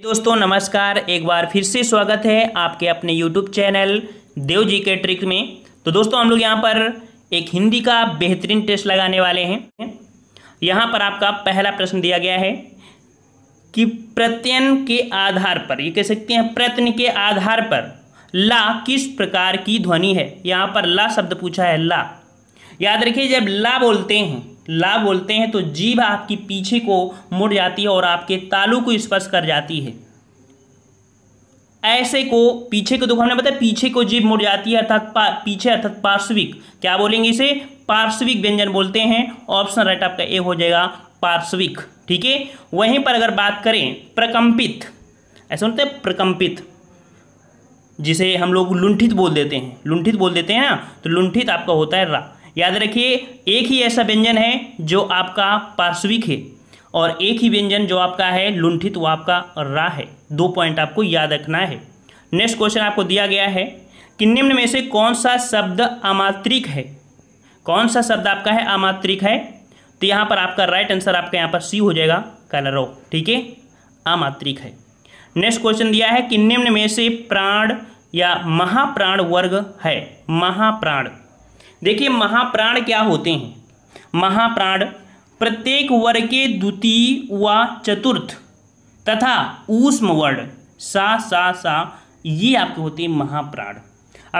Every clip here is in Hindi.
दोस्तों नमस्कार एक बार फिर से स्वागत है आपके अपने यूट्यूब चैनल देव जी के ट्रिक में तो दोस्तों हम लोग यहाँ पर एक हिंदी का बेहतरीन टेस्ट लगाने वाले हैं यहाँ पर आपका पहला प्रश्न दिया गया है कि प्रत्यन के आधार पर ये कह सकते हैं प्रत्यन के आधार पर ला किस प्रकार की ध्वनि है यहाँ पर ला शब्द पूछा है ला याद रखिए जब ला बोलते हैं ला बोलते हैं तो जीभ आपकी पीछे को मुड़ जाती है और आपके तालू को स्पर्श कर जाती है ऐसे को पीछे को देखो हमने बताया पीछे को जीभ मुड़ जाती है अर्थात पीछे अर्थात पार्श्विक क्या बोलेंगे इसे पार्श्विक व्यंजन बोलते हैं ऑप्शन राइट आपका ए हो जाएगा पार्श्विक ठीक है वहीं पर अगर बात करें प्रकंपित ऐसा होते हैं प्रकंपित जिसे हम लोग लुंठित बोल देते हैं लुंठित बोल देते हैं ना तो लुंठित आपका होता है रा याद रखिए एक ही ऐसा व्यंजन है जो आपका पार्श्विक है और एक ही व्यंजन जो आपका है लुंठित वो आपका रा है दो पॉइंट आपको याद रखना है नेक्स्ट क्वेश्चन आपको दिया गया है कि निम्न में से कौन सा शब्द आमात्रिक है कौन सा शब्द आपका है आमात्रिक है तो यहाँ पर आपका राइट आंसर आपका यहाँ पर सी हो जाएगा कलरो ठीक है आमात्रिक है नेक्स्ट क्वेश्चन दिया है कि निम्न में से प्राण या महाप्राण वर्ग है महाप्राण देखिए महाप्राण क्या होते हैं महाप्राण प्रत्येक वर्ग के द्वितीय व चतुर्थ तथा ऊष्म वर्ण सा सा सा ये आपके होते हैं महाप्राण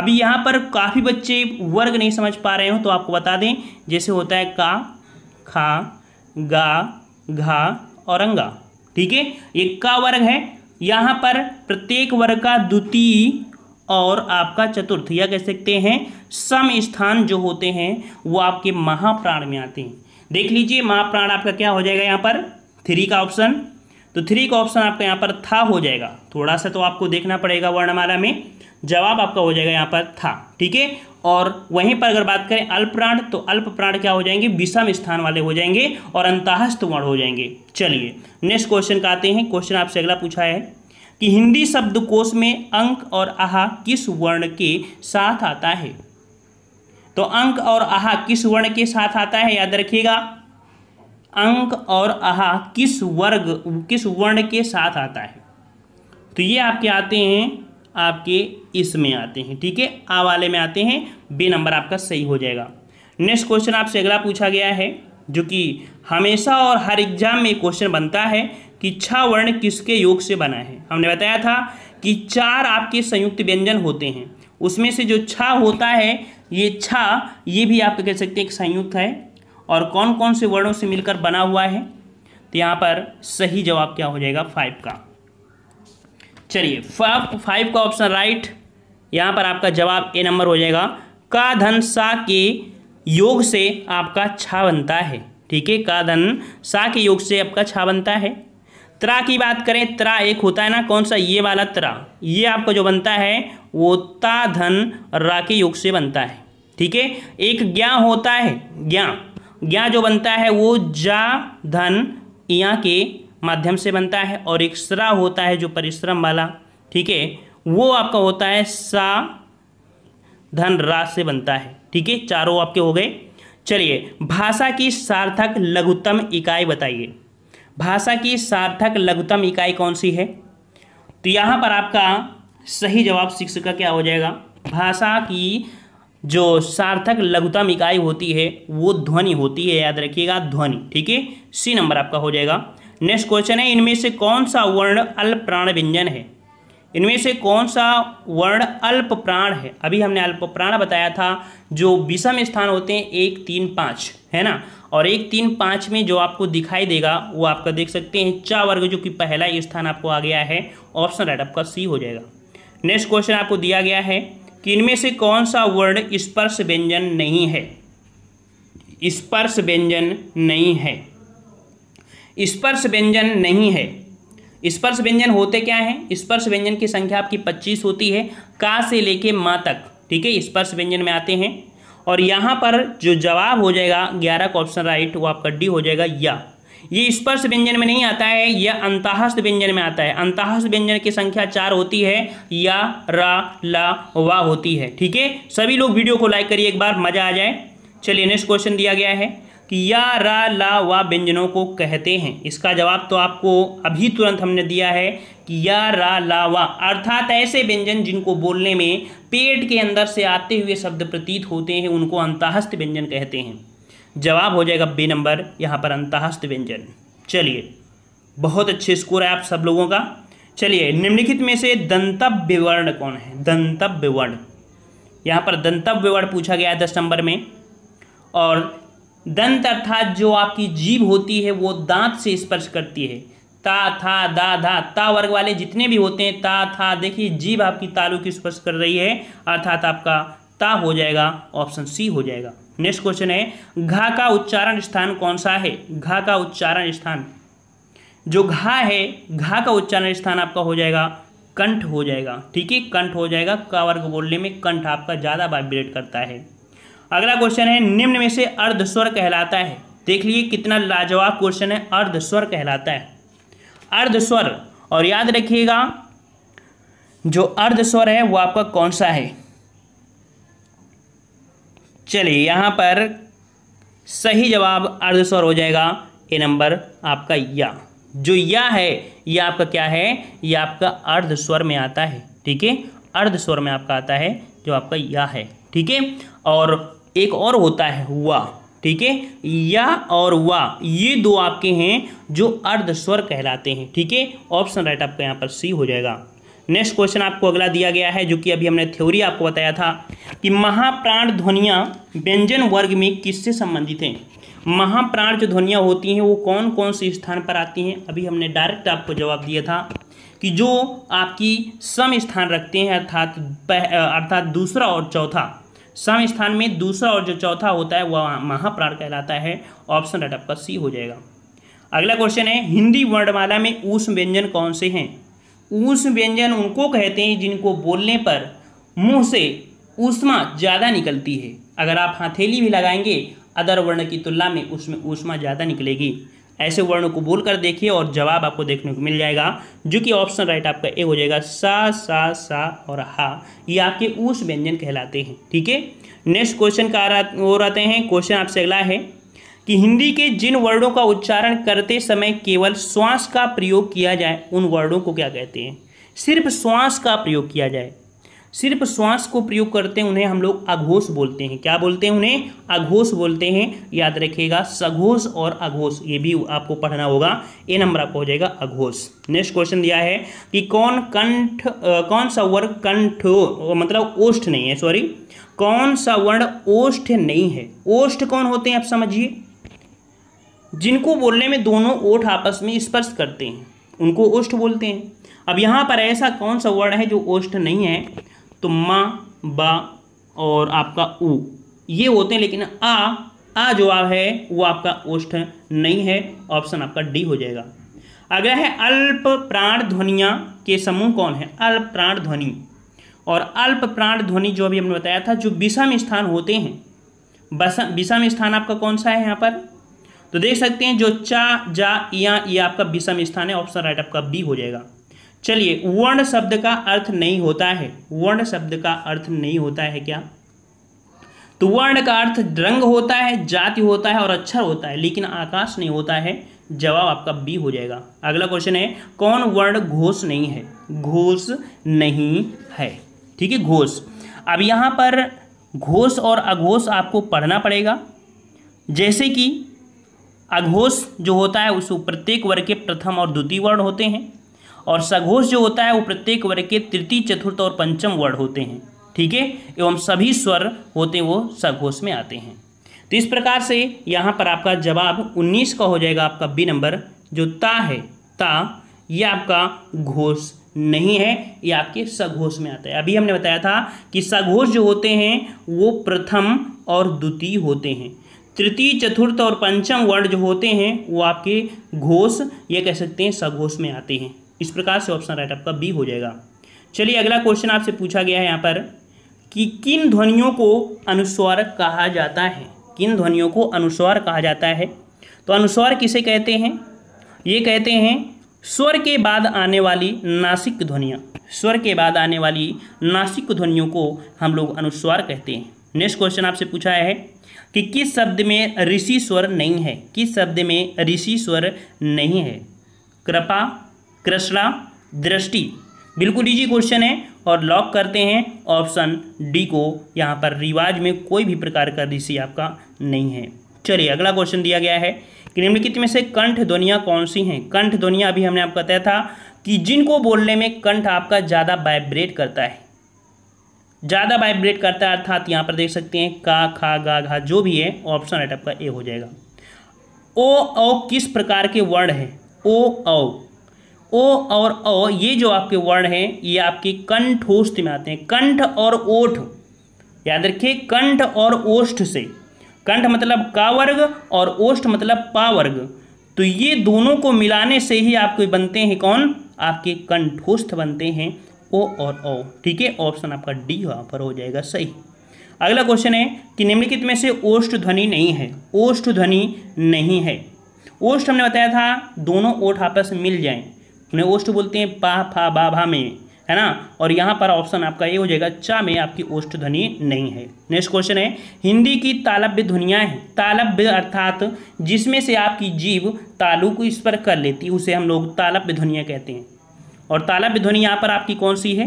अभी यहाँ पर काफ़ी बच्चे वर्ग नहीं समझ पा रहे हो तो आपको बता दें जैसे होता है का खा गा घा और अंगा ठीक है ये का वर्ग है यहाँ पर प्रत्येक वर्ग का द्वितीय और आपका चतुर्थ या कह सकते हैं सम स्थान जो होते हैं वो आपके महाप्राण में आते हैं देख लीजिए महाप्राण आपका क्या हो जाएगा यहाँ पर थ्री का ऑप्शन तो थ्री का ऑप्शन आपका यहाँ पर था हो जाएगा थोड़ा सा तो आपको देखना पड़ेगा वर्णमाला में जवाब आपका हो जाएगा यहाँ पर था ठीक है और वहीं पर अगर बात करें अल्प प्राण तो अल्प प्राण क्या हो जाएंगे विषम स्थान वाले हो जाएंगे और अंताहस्त वर्ण हो जाएंगे चलिए नेक्स्ट क्वेश्चन का आते हैं क्वेश्चन आपसे अगला पूछा है कि हिंदी शब्दकोश में अंक और आहा किस वर्ण के साथ आता है तो अंक और आहा किस वर्ण के साथ आता है याद रखिएगा अंक और आहा किस वर्ग किस वर्ण के साथ आता है तो ये आपके आते हैं आपके इसमें आते हैं ठीक है आ वाले में आते हैं बे नंबर आपका सही हो जाएगा नेक्स्ट क्वेश्चन आपसे अगला पूछा गया है जो कि हमेशा और हर एग्जाम में क्वेश्चन बनता है कि छह वर्ण किसके योग से बना है हमने बताया था कि चार आपके संयुक्त व्यंजन होते हैं उसमें से जो छा होता है ये छा ये भी आप कह सकते हैं एक संयुक्त है और कौन कौन से वर्णों से मिलकर बना हुआ है तो यहाँ पर सही जवाब क्या हो जाएगा फाइव का चलिए फाइव का ऑप्शन राइट यहाँ पर आपका जवाब ए नंबर हो जाएगा का धन सा के योग से आपका छा बनता है ठीक है का धन सा के योग से आपका छा बनता है त्रा की बात करें त्रा एक होता है ना कौन सा ये वाला त्रा ये आपका जो बनता है वो ता धन रा के योग से बनता है ठीक है एक ज्ञा होता है ज्ञा ज्ञा जो बनता है वो जा धन या के माध्यम से बनता है और एक श्रा होता है जो परिश्रम वाला ठीक है वो आपका होता है सा धन रा से बनता है ठीक है चारों आपके हो गए चलिए भाषा की सार्थक लघुतम इकाई बताइए भाषा की सार्थक लघुतम इकाई कौन सी है तो यहाँ पर आपका सही जवाब शिक्षक का क्या हो जाएगा भाषा की जो सार्थक लघुतम इकाई होती है वो ध्वनि होती है याद रखिएगा ध्वनि ठीक है सी नंबर आपका हो जाएगा नेक्स्ट क्वेश्चन है इनमें से कौन सा वर्ण अल्प प्राण व्यंजन है इनमें से कौन सा वर्ण अल्प प्राण है अभी हमने अल्प प्राण बताया था जो विषम स्थान होते हैं एक तीन पाँच है ना और एक तीन पाँच में जो आपको दिखाई देगा वो आपका देख सकते हैं चार वर्ग जो कि पहला स्थान आपको आ गया है ऑप्शन राइट आपका सी हो जाएगा नेक्स्ट क्वेश्चन आपको दिया गया है कि इनमें से कौन सा वर्ड स्पर्श व्यंजन नहीं है स्पर्श व्यंजन नहीं है स्पर्श व्यंजन नहीं है स्पर्श व्यंजन होते क्या हैं स्पर्श व्यंजन की संख्या आपकी पच्चीस होती है का से लेके माँ तक ठीक है स्पर्श व्यंजन में आते हैं और यहाँ पर जो जवाब हो जाएगा ग्यारह का ऑप्शन राइट वो आपका डी हो जाएगा या ये स्पर्श व्यंजन में नहीं आता है यह अंतहस्त व्यंजन में आता है अंतहस्त व्यंजन की संख्या चार होती है या रा ला वा होती है ठीक है सभी लोग वीडियो को लाइक करिए एक बार मजा आ जाए चलिए नेक्स्ट क्वेश्चन दिया गया है कि या रा ला वा व्यंजनों को कहते हैं इसका जवाब तो आपको अभी तुरंत हमने दिया है या रा लावा अर्थात ऐसे व्यंजन जिनको बोलने में पेट के अंदर से आते हुए शब्द प्रतीत होते हैं उनको अंतःस्थ व्यंजन कहते हैं जवाब हो जाएगा बे नंबर यहाँ पर अंतःस्थ व्यंजन चलिए बहुत अच्छे स्कोर है आप सब लोगों का चलिए निम्नलिखित में से दंतव्य वर्ण कौन है दंतव्य वर्ण यहाँ पर दंतव्य वर्ण पूछा गया है दस नंबर में और दंत अर्थात जो आपकी जीभ होती है वो दांत से स्पर्श करती है ता था दा धा ता वर्ग वाले जितने भी होते हैं ता था देखिए जीव आपकी तालु की स्पर्श कर रही है अर्थात आपका ता हो जाएगा ऑप्शन सी हो जाएगा नेक्स्ट क्वेश्चन है घा का उच्चारण स्थान कौन सा है घा का उच्चारण स्थान जो घा है घा का उच्चारण स्थान आपका हो जाएगा कंठ हो जाएगा ठीक है कंठ हो जाएगा का वर्ग बोलने में कंठ आपका ज़्यादा वाइब्रेट करता है अगला क्वेश्चन है निम्न में से अर्धस्वर कहलाता है देख लिए कितना लाजवाब क्वेश्चन है अर्धस्वर कहलाता है अर्ध स्वर और याद रखिएगा जो अर्ध स्वर है वो आपका कौन सा है चलिए यहां पर सही जवाब अर्ध स्वर हो जाएगा ए नंबर आपका या जो या है ये आपका क्या है ये आपका अर्ध स्वर में आता है ठीक है अर्ध स्वर में आपका आता है जो आपका या है ठीक है और एक और होता है हुआ ठीक है या और वा ये दो आपके हैं जो अर्ध स्वर कहलाते हैं ठीक है ऑप्शन राइट आपका यहाँ पर सी हो जाएगा नेक्स्ट क्वेश्चन आपको अगला दिया गया है जो कि अभी हमने थ्योरी आपको बताया था कि महाप्राण ध्वनियाँ व्यंजन वर्ग में किससे संबंधित हैं महाप्राण जो ध्वनियाँ होती हैं वो कौन कौन से स्थान पर आती हैं अभी हमने डायरेक्ट आपको जवाब दिया था कि जो आपकी सम स्थान रखते हैं अर्थात अर्थात दूसरा और चौथा सम स्थान में दूसरा और जो चौथा होता है वह महाप्राण कहलाता है ऑप्शन राइट आपका सी हो जाएगा अगला क्वेश्चन है हिंदी वर्णमाला में ऊष्म व्यंजन कौन से हैं ऊष्म व्यंजन उनको कहते हैं जिनको बोलने पर मुंह से ऊष्मा ज़्यादा निकलती है अगर आप हथेली भी लगाएंगे अदर वर्ण की तुलना में उसमें ऊष्मा ज़्यादा निकलेगी ऐसे वर्णों को बोल कर देखिए और जवाब आपको देखने को मिल जाएगा जो कि ऑप्शन राइट आपका ए हो जाएगा सा सा सा और हा ये आपके उस व्यंजन कहलाते हैं ठीक है नेक्स्ट क्वेश्चन का वो रहते हैं क्वेश्चन आपसे अगला है कि हिंदी के जिन वर्णों का उच्चारण करते समय केवल श्वास का प्रयोग किया जाए उन वर्णों को क्या कहते हैं सिर्फ श्वास का प्रयोग किया जाए सिर्फ श्वास को प्रयोग करते हैं उन्हें हम लोग अघोष बोलते हैं क्या बोलते हैं उन्हें अघोष बोलते हैं याद रखिएगा सघोष और अघोष ये भी आपको पढ़ना होगा ए नंबर आपको हो जाएगा अघोष नेक्स्ट क्वेश्चन दिया है कि कौन कंठ कौन सा वर्ण कंठ मतलब ओष्ठ नहीं है सॉरी कौन सा वर्ण ओष्ठ नहीं है ओष्ठ कौन होते हैं आप समझिए जिनको बोलने में दोनों ओठ आपस में स्पर्श करते हैं उनको ओष्ठ बोलते हैं अब यहाँ पर ऐसा कौन सा वर्ण है जो ओष्ठ नहीं है तो मा बा और आपका ऊ ये होते हैं लेकिन आ आ जो आ है वो आपका ओष्ठ नहीं है ऑप्शन आपका डी हो जाएगा अगला है अल्प प्राण ध्वनिया के समूह कौन है अल्प प्राण ध्वनि और अल्प प्राण ध्वनि जो अभी हमने बताया था जो विषम स्थान होते हैं विषम स्थान आपका कौन सा है यहाँ पर तो देख सकते हैं जो चा जा या ये आपका विषम स्थान है ऑप्शन राइट आपका बी हो जाएगा चलिए वर्ण शब्द का अर्थ नहीं होता है वर्ण शब्द का अर्थ नहीं होता है क्या तो वर्ण का अर्थ रंग होता है जाति होता है और अक्षर होता है लेकिन आकाश नहीं होता है जवाब आपका बी हो जाएगा अगला क्वेश्चन है कौन वर्ण घोष नहीं है घोष नहीं है ठीक है घोष अब यहाँ पर घोष और अघोष आपको पढ़ना पड़ेगा जैसे कि अघोष जो होता है उसको प्रत्येक वर्ग के प्रथम और द्वितीय वर्ण होते हैं और सघोष जो होता है वो प्रत्येक वर्ग के तृतीय चतुर्थ और पंचम वर्ण होते हैं ठीक है एवं सभी स्वर होते वो सघोष में आते हैं तो इस प्रकार से यहाँ पर आपका जवाब 19 का हो जाएगा आपका बी नंबर जो ता है ता ये आपका घोष नहीं है ये आपके सघोष में आता है अभी हमने बताया था कि सघोष जो होते हैं वो प्रथम और द्वितीय होते हैं तृतीय चतुर्थ और पंचम वर्ण जो होते हैं वो आपके घोष या कह सकते हैं सघोष में आते हैं इस प्रकार से ऑप्शन राइट आपका बी हो जाएगा चलिए अगला क्वेश्चन आपसे पूछा गया है यहाँ पर कि किन ध्वनियों को अनुस्वार कहा जाता है किन ध्वनियों को अनुस्वार कहा जाता है तो अनुस्वार किसे कहते हैं ये कहते हैं स्वर के बाद आने वाली नासिक ध्वनियाँ स्वर के बाद आने वाली नासिक ध्वनियों को हम लोग अनुस्वार कहते हैं नेक्स्ट क्वेश्चन आपसे पूछा है कि किस शब्द में ऋषि स्वर नहीं है किस शब्द में ऋषि स्वर नहीं है कृपा कृष्णा दृष्टि बिल्कुल इजी क्वेश्चन है और लॉक करते हैं ऑप्शन डी को यहाँ पर रिवाज में कोई भी प्रकार का ऋषि आपका नहीं है चलिए अगला क्वेश्चन दिया गया है कि निम्नलिखित में से कंठ ध्वनिया कौन सी हैं कंठ ध्वनिया अभी हमने आपको बताया था कि जिनको बोलने में कंठ आपका ज़्यादा वाइब्रेट करता है ज़्यादा वाइब्रेट करता है अर्थात यहाँ पर देख सकते हैं का खा गा घा जो भी है ऑप्शन एट आपका ए हो जाएगा ओ औ किस प्रकार के वर्ड हैं ओ औ ओ और अ ये जो आपके वर्ण हैं ये आपके कंठोष्ठ में आते हैं कंठ और ओठ याद रखिए कंठ और ओष्ठ से कंठ मतलब का वर्ग और ओष्ठ मतलब पा वर्ग तो ये दोनों को मिलाने से ही आपके बनते हैं कौन आपके कंठोस्थ बनते हैं ओ और ओ ठीक है ऑप्शन आपका डी यहाँ पर हो जाएगा सही अगला क्वेश्चन है कि निम्नलिखित में से ओष्ठ ध्वनि नहीं है ओष्ठ ध्वनि नहीं है ओष्ठ हमने बताया था दोनों ओठ आपस में मिल जाएं उन्हें ओष्ट बोलते हैं पा फा बा भा में है ना और यहाँ पर ऑप्शन आपका ये हो जाएगा चा में आपकी ओष्ट ध्वनि नहीं है नेक्स्ट क्वेश्चन है हिंदी की तालब्य ध्वनियाँ तालब्य अर्थात जिसमें से आपकी जीव तालु को इस पर कर लेती है उसे हम लोग तालब्य ध्वनियाँ कहते हैं और तालब्य ध्वनि यहाँ पर आपकी कौन सी है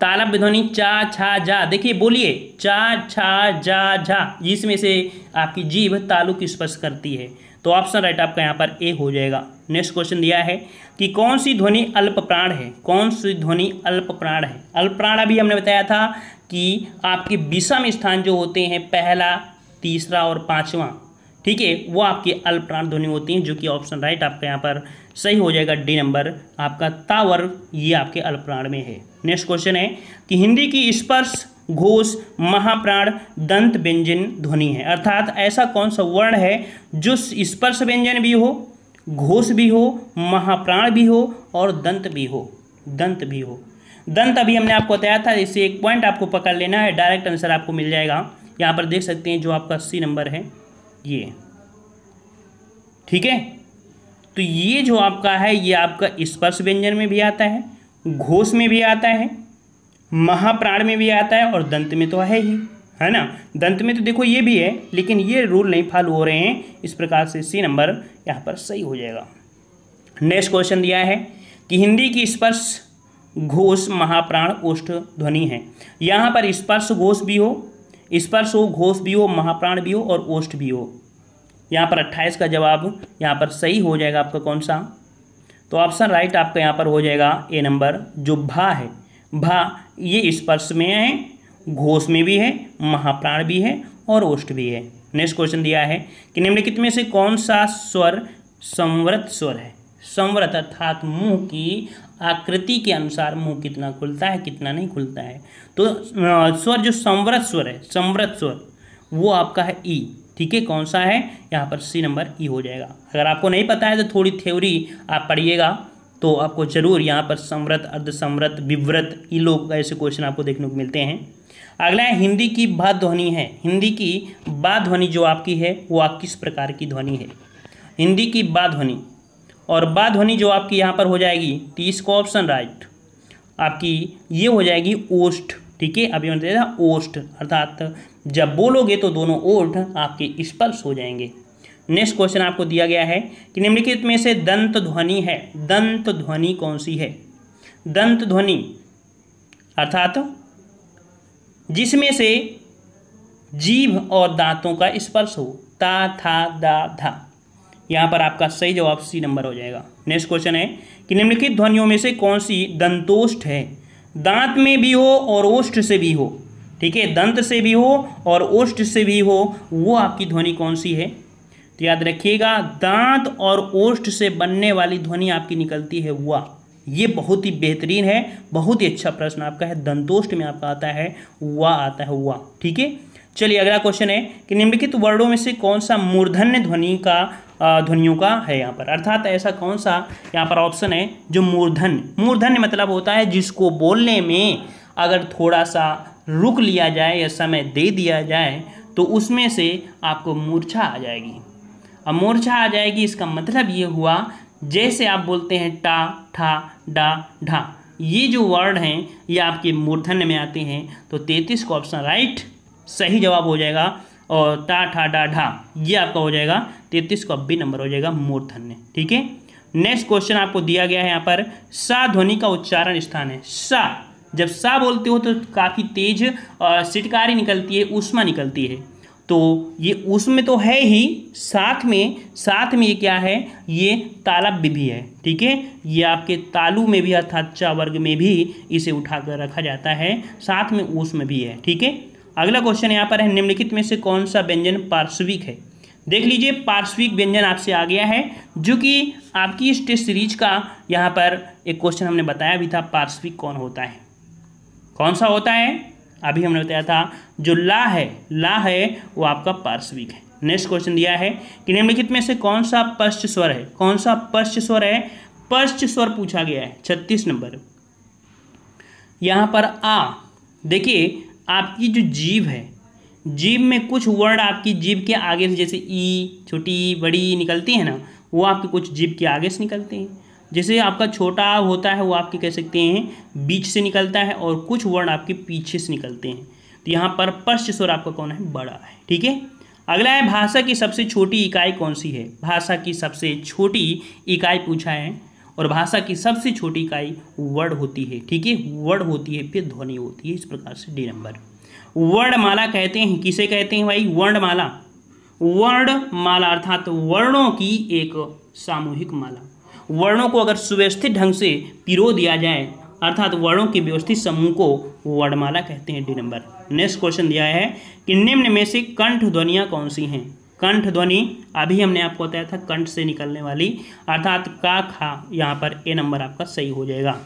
तालब्य ध्वनि चा छा जा देखिए बोलिए चा छा जा झा जिसमें से आपकी जीव तालु की स्पर्श करती है तो ऑप्शन राइट आपका यहाँ पर ए हो जाएगा नेक्स्ट क्वेश्चन दिया है कि कौन सी ध्वनि अल्प प्राण है कौन सी ध्वनि अल्प प्राण है अल्प प्राण अभी हमने बताया था कि आपके विषम स्थान जो होते हैं पहला तीसरा और पांचवा ठीक है वो आपके अल्प प्राण ध्वनि होती हैं जो कि ऑप्शन राइट आपका यहाँ पर सही हो जाएगा डी नंबर आपका तावर ये आपके अल्प प्राण में है नेक्स्ट क्वेश्चन है कि हिंदी की स्पर्श घोष महाप्राण दंत व्यंजन ध्वनि है अर्थात ऐसा कौन सा वर्ण है जो स्पर्श व्यंजन भी हो घोष भी हो महाप्राण भी हो और दंत भी हो दंत भी हो दंत अभी हमने आपको बताया था इससे एक पॉइंट आपको पकड़ लेना है डायरेक्ट आंसर आपको मिल जाएगा यहाँ पर देख सकते हैं जो आपका सी नंबर है ये ठीक है तो ये जो आपका है ये आपका स्पर्श व्यंजन में भी आता है घोष में भी आता है महाप्राण में भी आता है और दंत में तो है ही है ना दंत में तो देखो ये भी है लेकिन ये रूल नहीं फॉलो हो रहे हैं इस प्रकार से सी नंबर यहाँ पर सही हो जाएगा नेक्स्ट क्वेश्चन दिया है कि हिंदी की स्पर्श घोष महाप्राण ओष्ठ ध्वनि है यहाँ पर स्पर्श घोष भी हो स्पर्श हो घोष भी हो महाप्राण भी हो और ओष्ठ भी हो यहाँ पर अट्ठाईस का जवाब यहाँ पर सही हो जाएगा आपका कौन सा तो ऑप्शन राइट आपका यहाँ पर हो जाएगा ए नंबर जो भा है भा ये स्पर्श में है घोष में भी है महाप्राण भी है और ओष्ठ भी है नेक्स्ट क्वेश्चन दिया है कि निम्नलिखित में से कौन सा स्वर संवृत स्वर है संवृत अर्थात मुंह की आकृति के अनुसार मुंह कितना खुलता है कितना नहीं खुलता है तो स्वर जो संवृत स्वर है संवृत स्वर वो आपका है ई ठीक है कौन सा है यहाँ पर सी नंबर ई हो जाएगा अगर आपको नहीं पता है तो थोड़ी थ्योरी आप पढ़िएगा तो आपको जरूर यहाँ पर संवृत अर्धसंवृत विव्रत ई लोग ऐसे क्वेश्चन आपको देखने को मिलते हैं अगला है हिंदी की बा ध्वनि है हिंदी की बा ध्वनि जो आपकी है वो आप किस प्रकार की ध्वनि है हिंदी की बा ध्वनि और बा ध्वनि जो आपकी यहाँ पर हो जाएगी तो इसको ऑप्शन राइट आपकी ये हो जाएगी ओस्ट ठीक है अभी मैंने देखा ओस्ट अर्थात जब बोलोगे तो दोनों ओठ आपके स्पर्श हो जाएंगे नेक्स्ट क्वेश्चन आपको दिया गया है कि निम्नलिखित में से दंत ध्वनि है दंत ध्वनि कौन सी है दंत ध्वनि अर्थात जिसमें से जीभ और दांतों का स्पर्श हो ता था दा धा यहाँ पर आपका सही जवाब सी नंबर हो जाएगा नेक्स्ट क्वेश्चन है कि निम्नलिखित ध्वनियों में से कौन सी दंतोष्ठ है दांत में भी हो और ओष्ठ से भी हो ठीक है दंत से भी हो और ओष्ठ से भी हो वो आपकी ध्वनि कौन सी है तो याद रखिएगा दांत और ओष्ट से बनने वाली ध्वनि आपकी निकलती है वह ये बहुत ही बेहतरीन है बहुत ही अच्छा प्रश्न आपका है दंतोष्ट में आपका आता है वा आता है वा ठीक है चलिए अगला क्वेश्चन है कि निम्नलिखित वर्णों में से कौन सा मूर्धन्य ध्वनि का ध्वनियों का है यहाँ पर अर्थात ऐसा कौन सा यहाँ पर ऑप्शन है जो मूर्धन्य मूर्धन्य मतलब होता है जिसको बोलने में अगर थोड़ा सा रुक लिया जाए या समय दे दिया जाए तो उसमें से आपको मूर्छा आ जाएगी अब मूर्छा आ जाएगी इसका मतलब ये हुआ जैसे आप बोलते हैं टा ठा डा ढा ये जो वर्ड हैं ये आपके मूर्धन्य में आते हैं तो तैतीस को ऑप्शन राइट सही जवाब हो जाएगा और टा ठा डा ढा ये आपका हो जाएगा तैतीस को बी नंबर हो जाएगा मूर्धन्य ठीक है नेक्स्ट क्वेश्चन आपको दिया गया है यहाँ पर सा ध्वनि का उच्चारण स्थान है सा जब सा बोलते हो तो काफ़ी तेज सिटकारी निकलती है उष्मा निकलती है तो ये उसमें तो है ही साथ में साथ में ये क्या है ये तालाब भी, भी है ठीक है ये आपके तालू में भी अर्थात चा वर्ग में भी इसे उठाकर रखा जाता है साथ में उसमें में भी है ठीक है अगला क्वेश्चन यहाँ पर है निम्नलिखित में से कौन सा व्यंजन पार्श्विक है देख लीजिए पार्श्विक व्यंजन आपसे आ गया है जो कि आपकी इस टेस्ट सीरीज का यहाँ पर एक क्वेश्चन हमने बताया भी था पार्श्विक कौन होता है कौन सा होता है अभी हमने बताया था जो ला है ला है वो आपका पार्श्विक है नेक्स्ट क्वेश्चन दिया है कि निम्नलिखित में से कौन सा पश्च स्वर है कौन सा पश्च स्वर है पश्च स्वर पूछा गया है छत्तीस नंबर यहाँ पर आ देखिए आपकी जो जीव है जीव में कुछ वर्ड आपकी जीव के आगे से जैसे ई छोटी बड़ी निकलती है ना वो आपके कुछ जीव के आगे से निकलते हैं जैसे आपका छोटा आ होता है वो आपके कह सकते हैं बीच से निकलता है और कुछ वर्ण आपके पीछे से निकलते हैं तो यहाँ पर पश्च स्वर आपका कौन है बड़ा है ठीक है अगला है भाषा की सबसे छोटी इकाई कौन सी है भाषा की सबसे छोटी इकाई पूछा है और भाषा की सबसे छोटी इकाई वर्ड होती है ठीक है वर्ड होती है फिर ध्वनि होती है इस प्रकार से डी नंबर वर्णमाला कहते हैं किसे कहते हैं भाई वर्णमाला वर्णमाला अर्थात वर्णों की एक सामूहिक माला वर्णों को अगर सुव्यवस्थित ढंग से पिरो दिया जाए अर्थात वर्णों के व्यवस्थित समूह को वर्णमाला कहते हैं डी नंबर नेक्स्ट क्वेश्चन दिया है कि निम्न में से कंठ ध्वनियाँ कौन सी हैं कंठ ध्वनि अभी हमने आपको बताया था कंठ से निकलने वाली अर्थात का खा यहाँ पर ए नंबर आपका सही हो जाएगा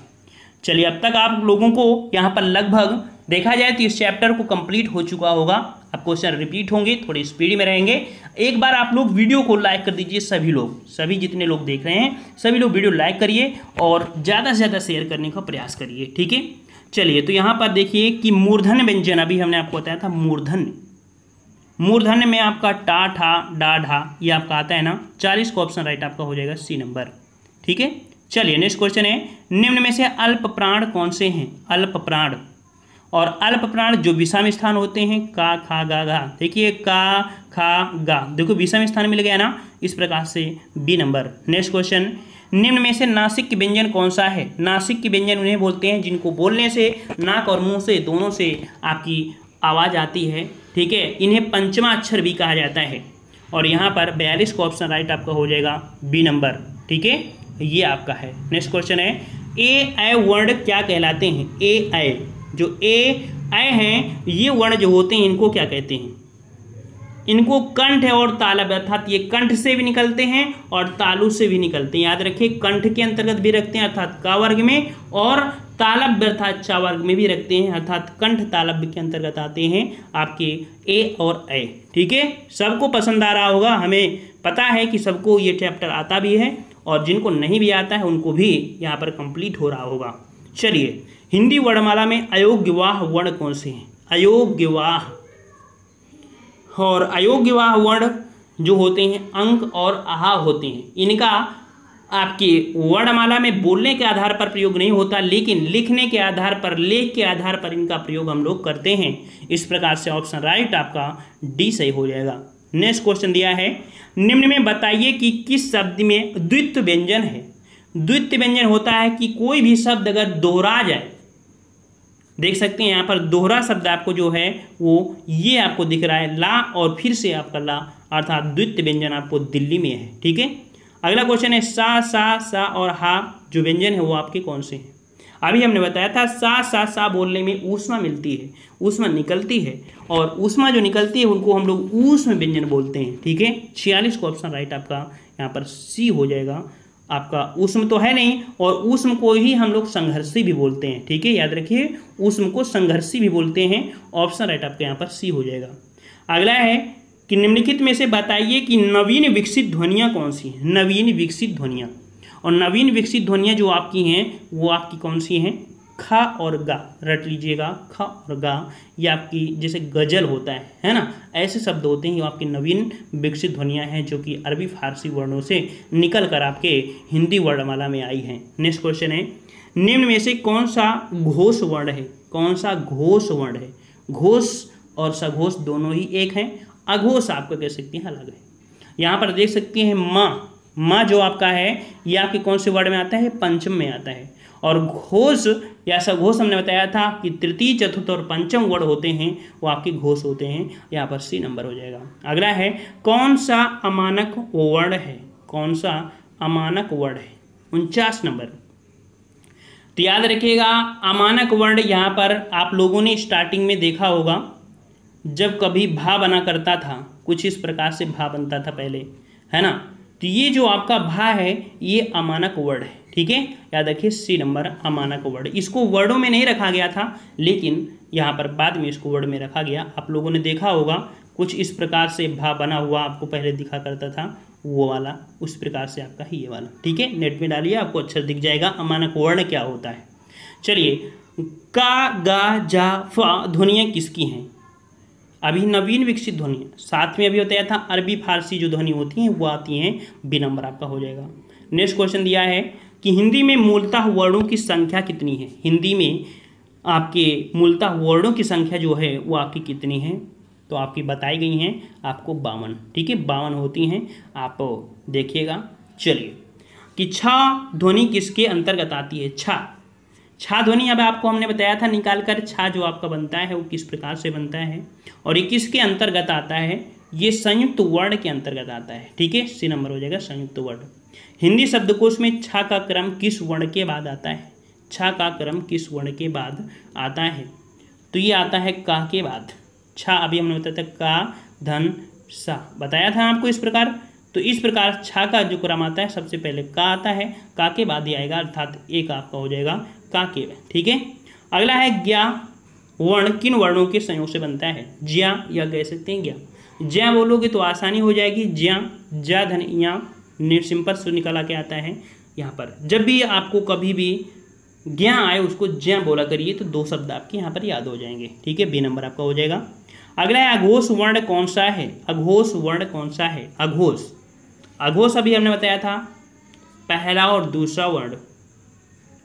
चलिए अब तक आप लोगों को यहाँ पर लगभग देखा जाए तो इस चैप्टर को कंप्लीट हो चुका होगा अब क्वेश्चन रिपीट होंगे थोड़ी स्पीड में रहेंगे एक बार आप लोग वीडियो को लाइक कर दीजिए सभी लोग सभी जितने लोग देख रहे हैं सभी लोग वीडियो लाइक करिए और ज़्यादा से ज़्यादा शेयर करने का प्रयास करिए ठीक है चलिए तो यहाँ पर देखिए कि मूर्धन व्यंजन अभी हमने आपको बताया था मूर्धन मूर्धन में आपका टा ठा डा ढा ये आपका आता है ना चालीस का ऑप्शन राइट आपका हो जाएगा सी नंबर ठीक है चलिए नेक्स्ट क्वेश्चन है निम्न में से अल्प प्राण कौन से हैं अल्प प्राण और अल्प प्राण जो विषम स्थान होते हैं का खा गा गा देखिए का खा गा देखो विषम स्थान मिल गया ना इस प्रकार से बी नंबर नेक्स्ट क्वेश्चन निम्न में से नासिक के व्यंजन कौन सा है नासिक के व्यंजन उन्हें बोलते हैं जिनको बोलने से नाक और मुंह से दोनों से आपकी आवाज़ आती है ठीक है इन्हें पंचमा अक्षर भी कहा जाता है और यहाँ पर बयालीस का ऑप्शन राइट आपका हो जाएगा बी नंबर ठीक है ये आपका है नेक्स्ट क्वेश्चन है ए आई वर्ड क्या कहलाते हैं ए आई जो ए ए हैं ये वर्ण जो होते हैं इनको क्या कहते हैं इनको कंठ है और तालब अर्थात ये कंठ से भी निकलते हैं और तालु से भी निकलते हैं याद रखिए कंठ के अंतर्गत भी रखते हैं अर्थात का वर्ग में और तालब अर्थात चा वर्ग में भी रखते हैं अर्थात कंठ तालब के अंतर्गत आते हैं आपके ए और ए ठीक है सबको पसंद आ रहा होगा हमें पता है कि सबको ये चैप्टर आता भी है और जिनको नहीं भी आता है उनको भी यहाँ पर कंप्लीट हो रहा होगा चलिए हिंदी वर्णमाला में अयोग्यवाह वर्ण कौन से हैं अयोग्यवाह और अयोग्यवाह वर्ण जो होते हैं अंक और आहा होते हैं इनका आपके वर्णमाला में बोलने के आधार पर प्रयोग नहीं होता लेकिन लिखने के आधार पर लेख के आधार पर इनका प्रयोग हम लोग करते हैं इस प्रकार से ऑप्शन राइट आपका डी सही हो जाएगा नेक्स्ट क्वेश्चन दिया है निम्न में बताइए कि किस शब्द में द्वित्व व्यंजन है द्वित्व व्यंजन होता है कि कोई भी शब्द अगर दोहरा जाए देख सकते हैं यहाँ पर दोहरा शब्द आपको जो है वो ये आपको दिख रहा है ला और फिर से आपका ला अर्थात द्वितीय व्यंजन आपको दिल्ली में है ठीक है अगला क्वेश्चन है सा सा सा और हा जो व्यंजन है वो आपके कौन से हैं अभी हमने बताया था सा सा सा बोलने में ऊष्मा मिलती है ऊष्मा निकलती है और ऊष्मा जो निकलती है उनको हम लोग ऊष्म व्यंजन बोलते हैं ठीक है छियालीस को ऑप्शन राइट आपका यहाँ पर सी हो जाएगा आपका उष्म तो है नहीं और उष्म को ही हम लोग संघर्षी भी बोलते हैं ठीक है याद रखिए उष्म को संघर्षी भी बोलते हैं ऑप्शन राइट आपका यहाँ पर सी हो जाएगा अगला है कि निम्नलिखित में से बताइए कि नवीन विकसित ध्वनियाँ कौन सी हैं नवीन विकसित ध्वनियाँ और नवीन विकसित ध्वनियाँ जो आपकी हैं वो आपकी कौन सी हैं खा और गा रट लीजिएगा खा और गा ये आपकी जैसे गज़ल होता है है ना ऐसे शब्द होते हैं जो आपकी नवीन विकसित ध्वनियाँ हैं जो कि अरबी फारसी वर्णों से निकल कर आपके हिंदी वर्णमाला में आई हैं नेक्स्ट क्वेश्चन है निम्न में से कौन सा घोष वर्ण है कौन सा घोष वर्ण है घोष और सघोष दोनों ही एक हैं अघोष आपको कह सकते हैं अलग है यहाँ पर देख सकते हैं माँ माँ जो आपका है ये आपके कौन से वर्ड में आता है पंचम में आता है और घोष या ऐसा घोष हमने बताया था कि तृतीय चतुर्थ और पंचम वर्ण होते हैं वो आपके घोष होते हैं यहाँ पर सी नंबर हो जाएगा अगला है कौन सा अमानक वर्ण है कौन सा अमानक वर्ण है उनचास नंबर तो याद रखिएगा अमानक वर्ण यहाँ पर आप लोगों ने स्टार्टिंग में देखा होगा जब कभी भा बना करता था कुछ इस प्रकार से भा बनता था पहले है ना तो ये जो आपका भा है ये अमानक वर्ड है ठीक है याद रखिए सी नंबर अमानक वर्ड इसको वर्डों में नहीं रखा गया था लेकिन यहाँ पर बाद में इसको वर्ड में रखा गया आप लोगों ने देखा होगा कुछ इस प्रकार से भा बना हुआ आपको पहले दिखा करता था वो वाला उस प्रकार से आपका ही ये वाला ठीक है नेट में डालिए आपको अच्छा दिख जाएगा अमानक वर्ण क्या होता है चलिए का गा जा फा ध्वनियाँ किसकी हैं अभी नवीन विकसित ध्वनि साथ में अभी बताया था अरबी फारसी जो ध्वनि होती हैं वो आती हैं बी नंबर आपका हो जाएगा नेक्स्ट क्वेश्चन दिया है कि हिंदी में मूलतः वर्णों की संख्या कितनी है हिंदी में आपके मूलतः वर्णों की संख्या जो है वो आपकी कितनी है तो आपकी बताई गई हैं आपको बावन ठीक है बावन होती हैं आप देखिएगा चलिए कि छा ध्वनि किसके अंतर्गत आती है छा छा ध्वनि अब आपको हमने बताया था निकाल कर छा जो आपका बनता है वो किस प्रकार से बनता है और ये किसके अंतर्गत आता है ये संयुक्त वर्ण के अंतर्गत आता है ठीक है सी नंबर हो जाएगा संयुक्त वर्ण हिंदी शब्दकोश में छा का क्रम किस वर्ण के बाद आता है छा का क्रम किस वर्ण के बाद आता है तो ये आता है का के बाद छा अभी हमने बताया था का धन सा बताया था आपको इस प्रकार तो इस प्रकार छा का जो क्रम आता है सबसे पहले का आता है का के बाद ही आएगा अर्थात एक आपका हो जाएगा का के ठीक है अगला है ज्ञा वर्ण किन वर्णों के संयोग से बनता है ज्या या कह सकते हैं ज्ञा ज्या बोलोगे तो आसानी हो जाएगी ज्या ज्या धन या निरसिंपल से निकला के आता है यहाँ पर जब भी आपको कभी भी ज्ञा आए उसको ज्ञा बोला करिए तो दो शब्द आपके यहाँ पर याद हो जाएंगे ठीक है बी नंबर आपका हो जाएगा अगला है अघोष वर्ण कौन सा है अघोष वर्ण कौन सा है अघोष अघोष अभी हमने बताया था पहला और दूसरा वर्ण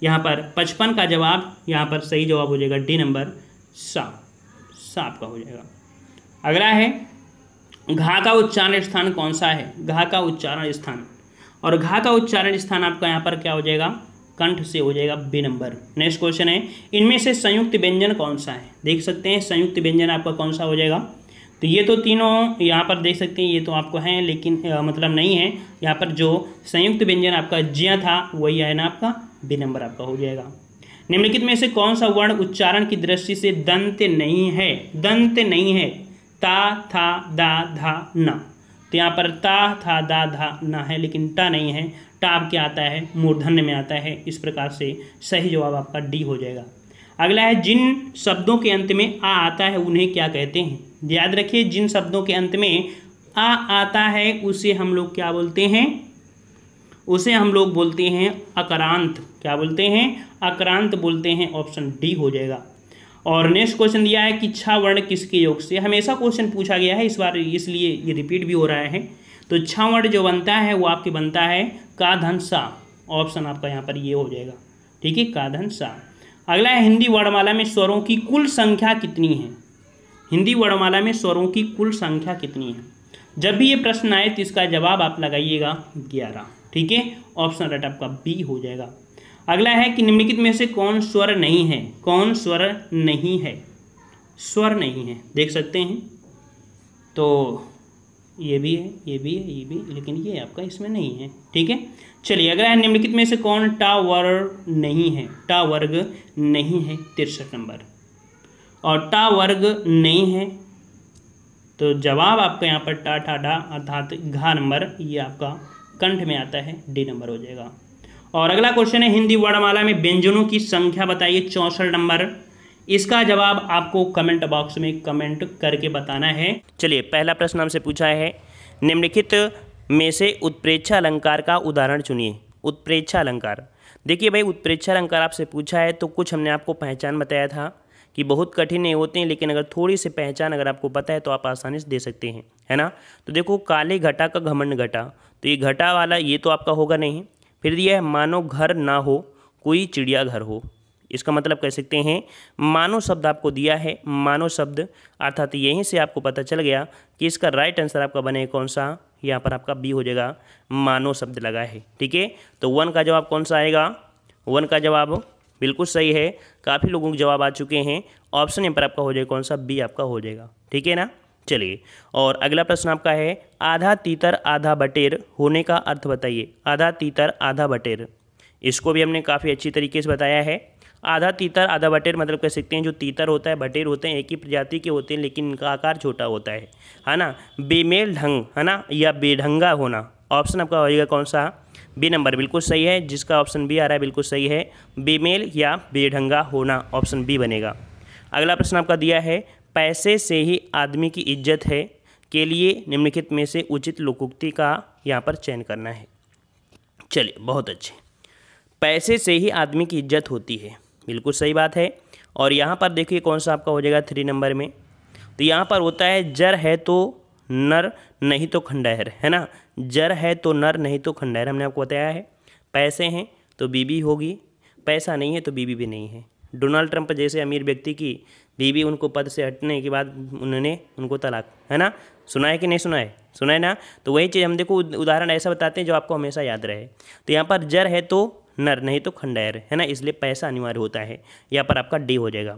यहाँ पर पचपन का जवाब यहाँ पर सही जवाब हो जाएगा डी नंबर सा सा आपका हो जाएगा अगला है घा का उच्चारण स्थान कौन सा है घा का उच्चारण स्थान और घा का उच्चारण स्थान आपका यहाँ पर क्या हो जाएगा कंठ से हो जाएगा बी नंबर नेक्स्ट क्वेश्चन है इनमें से संयुक्त व्यंजन कौन सा है देख सकते हैं संयुक्त व्यंजन आपका कौन सा हो जाएगा तो ये तो तीनों यहाँ पर देख सकते हैं ये तो आपको है लेकिन आ, मतलब नहीं है यहाँ पर जो संयुक्त व्यंजन आपका जिया था वही है ना आपका बी नंबर आपका हो जाएगा निम्नलिखित में से कौन सा वर्ण उच्चारण की दृष्टि से दंत नहीं है दंत नहीं है ता था दा धा न तो यहाँ पर ता था दा धा न है लेकिन टा नहीं है टा आपके आता है मूर्धन्य में आता है इस प्रकार से सही जवाब आपका डी हो जाएगा अगला है जिन शब्दों के अंत में आ आता है उन्हें क्या कहते हैं याद रखिए जिन शब्दों के अंत में आ आता है उसे हम लोग क्या बोलते हैं उसे हम लोग बोलते हैं अक्रांत क्या बोलते हैं अक्रांत बोलते हैं ऑप्शन डी हो जाएगा और नेक्स्ट क्वेश्चन दिया है कि छा वर्ण किसके योग से हमेशा क्वेश्चन पूछा गया है इस बार इसलिए ये रिपीट भी हो रहा है तो छा वर्ण जो बनता है वो आपके बनता है का धन सा ऑप्शन आपका यहाँ पर ये हो जाएगा ठीक है का धन सा अगला है हिंदी वर्णमाला में स्वरों की कुल संख्या कितनी है हिंदी वर्णमाला में स्वरों की कुल संख्या कितनी है जब भी ये प्रश्न आए तो इसका जवाब आप लगाइएगा ग्यारह ठीक है ऑप्शन राइट आपका बी हो जाएगा अगला है कि निम्नलिखित में से कौन स्वर नहीं है कौन स्वर नहीं है स्वर नहीं है देख सकते हैं तो ये भी है ये भी है ये भी लेकिन ये आपका इसमें नहीं है ठीक है चलिए अगला है निम्नलिखित में से कौन टा वर्ग नहीं है टा वर्ग नहीं है तिरसठ नंबर और टा वर्ग नहीं है तो जवाब आपका यहाँ पर टा ठा डा अर्थात घा नंबर ये आपका कंठ में आता है डी नंबर हो जाएगा और अगला क्वेश्चन है हिंदी वर्णमाला में व्यंजनों की संख्या बताइए चौंसठ नंबर इसका जवाब आपको कमेंट बॉक्स में कमेंट करके बताना है चलिए पहला प्रश्न हमसे पूछा है निम्नलिखित में से उत्प्रेक्षा अलंकार का उदाहरण चुनिए उत्प्रेक्षा अलंकार देखिए भाई उत्प्रेक्षा अलंकार आपसे पूछा है तो कुछ हमने आपको पहचान बताया था कि बहुत कठिन नहीं होते हैं लेकिन अगर थोड़ी सी पहचान अगर आपको पता है तो आप आसानी से दे सकते हैं है ना तो देखो काले घटा का घमंड घटा तो ये घटा वाला ये तो आपका होगा नहीं फिर दिया है मानो घर ना हो कोई चिड़ियाघर हो इसका मतलब कह सकते हैं मानो शब्द आपको दिया है मानो शब्द अर्थात यहीं से आपको पता चल गया कि इसका राइट आंसर आपका बने कौन सा यहाँ पर आपका बी हो जाएगा मानो शब्द लगा है ठीक है तो वन का जवाब कौन सा आएगा वन का जवाब बिल्कुल सही है काफ़ी लोगों के जवाब आ चुके हैं ऑप्शन यहाँ पर आपका हो जाएगा कौन सा बी आपका हो जाएगा ठीक है ना चलिए और अगला प्रश्न आपका है आधा तीतर आधा बटेर होने का अर्थ बताइए आधा तीतर आधा बटेर इसको भी हमने काफ़ी अच्छी तरीके से बताया है आधा तीतर आधा बटेर मतलब कह सकते हैं जो तीतर होता है बटेर होते हैं एक ही प्रजाति के होते हैं लेकिन इनका आकार छोटा होता है है ना बेमेल ढंग है ना या बेढंगा होना ऑप्शन आपका होगा कौन सा बी नंबर बिल्कुल सही है जिसका ऑप्शन बी आ रहा है बिल्कुल सही है बेमेल या बेढंगा होना ऑप्शन बी बनेगा अगला प्रश्न आपका दिया है पैसे से ही आदमी की इज्जत है के लिए निम्नलिखित में से उचित लोकोक्ति का यहाँ पर चयन करना है चलिए बहुत अच्छे पैसे से ही आदमी की इज्जत होती है बिल्कुल सही बात है और यहाँ पर देखिए कौन सा आपका हो जाएगा थ्री नंबर में तो यहाँ पर होता है जर है तो नर नहीं तो खंडहर है ना जर है तो नर नहीं तो खंडहर हमने आपको बताया है पैसे हैं तो बीबी होगी पैसा नहीं है तो बीबी भी नहीं है डोनाल्ड ट्रंप जैसे अमीर व्यक्ति की बीबी उनको पद से हटने के बाद उन्होंने उनको तलाक है ना सुना है कि नहीं सुना है सुना है ना तो वही चीज़ हम देखो उदाहरण ऐसा बताते हैं जो आपको हमेशा याद रहे तो यहाँ पर जर है तो नर नहीं तो खंडायर है ना इसलिए पैसा अनिवार्य होता है यहाँ पर आपका डी हो जाएगा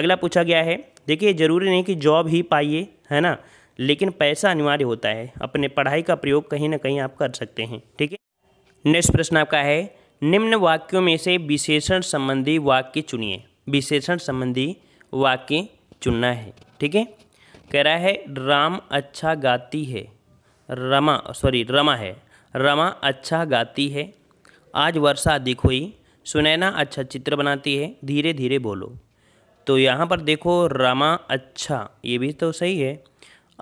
अगला पूछा गया है देखिए ज़रूरी नहीं कि जॉब ही पाइए है ना लेकिन पैसा अनिवार्य होता है अपने पढ़ाई का प्रयोग कहीं ना कहीं आप कर सकते हैं ठीक है नेक्स्ट प्रश्न आपका है निम्न वाक्यों में से विशेषण संबंधी वाक्य चुनिए विशेषण संबंधी वाक्य चुनना है ठीक है कह रहा है राम अच्छा गाती है रमा सॉरी रमा है रमा अच्छा गाती है आज वर्षा अधिक हुई सुनैना अच्छा चित्र बनाती है धीरे धीरे बोलो तो यहाँ पर देखो रमा अच्छा ये भी तो सही है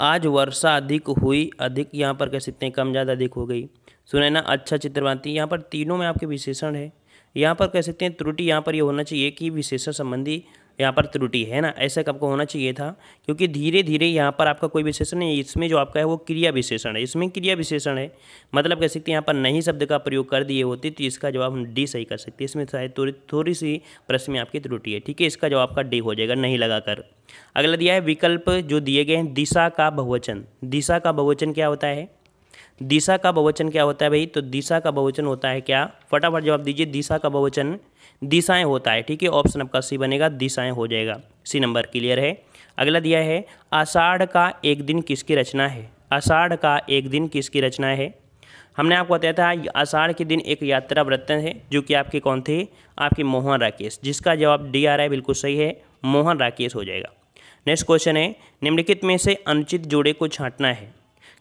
आज वर्षा अधिक हुई अधिक यहाँ पर कह सकते हैं कम ज़्यादा अधिक हो गई सुनैना अच्छा चित्र बनाती है यहाँ पर तीनों में आपके विशेषण है यहाँ पर कह सकते हैं त्रुटि यहाँ पर ये यह होना चाहिए कि विशेषण संबंधी यहाँ पर त्रुटि है ना ऐसा को होना चाहिए था क्योंकि धीरे धीरे यहाँ पर आपका कोई विशेषण है इसमें जो आपका है वो क्रिया विशेषण है इसमें क्रिया विशेषण है मतलब कह सकते हैं यहाँ पर नहीं शब्द का प्रयोग कर दिए होते तो इसका जवाब हम डी सही कर सकते हैं इसमें शायद थोड़ी सी प्रश्न में आपकी त्रुटि है ठीक है इसका जवाब आपका डी हो जाएगा नहीं लगाकर अगला दिया है विकल्प जो दिए गए हैं दिशा का बहुवचन दिशा का बहुवचन क्या होता है दिशा का बहुवचन क्या होता है भाई तो दिशा का बहुवचन होता है क्या फटाफट जवाब दीजिए दिशा का बहुवचन दिशाएं होता है ठीक है ऑप्शन आपका सी बनेगा दिशाएं हो जाएगा सी नंबर क्लियर है अगला दिया है आषाढ़ का एक दिन किसकी रचना है आषाढ़ का एक दिन किसकी रचना है हमने आपको बताया था आषाढ़ के दिन एक यात्रा व्रतन है जो कि आपके कौन थे आपके मोहन राकेश जिसका जवाब डी आ रहा है बिल्कुल सही है मोहन राकेश हो जाएगा नेक्स्ट क्वेश्चन है निम्नलिखित में से अनुचित जोड़े को छांटना है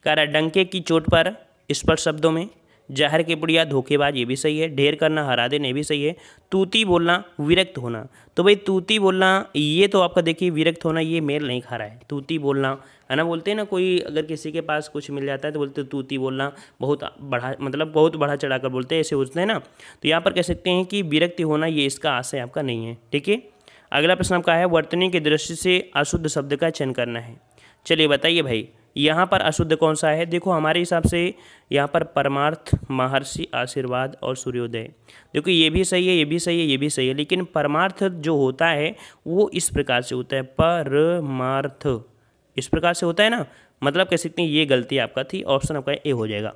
कह रहा डंके की चोट पर स्पर्श शब्दों में जहर के पुड़िया धोखेबाज ये भी सही है ढेर करना हरा देना ये भी सही है तूती बोलना विरक्त होना तो भाई तूती बोलना ये तो आपका देखिए विरक्त होना ये मेल नहीं खा रहा है तूती बोलना है ना बोलते हैं ना कोई अगर किसी के पास कुछ मिल जाता है तो बोलते तूती बोलना बहुत बढ़ा मतलब बहुत बढ़ा चढ़ा कर बोलते हैं ऐसे होते हैं ना तो यहाँ पर कह सकते हैं कि विरक्ति होना ये इसका आशय आपका नहीं है ठीक है अगला प्रश्न आपका है वर्तनी की दृष्टि से अशुद्ध शब्द का चयन करना है चलिए बताइए भाई यहाँ पर अशुद्ध कौन सा है देखो हमारे हिसाब से यहाँ पर परमार्थ महर्षि आशीर्वाद और सूर्योदय देखो ये भी सही है ये भी सही है ये भी सही है लेकिन परमार्थ जो होता है वो इस प्रकार से होता है परमार्थ इस प्रकार से होता है ना मतलब कह सकते हैं ये गलती आपका थी ऑप्शन आपका ए हो जाएगा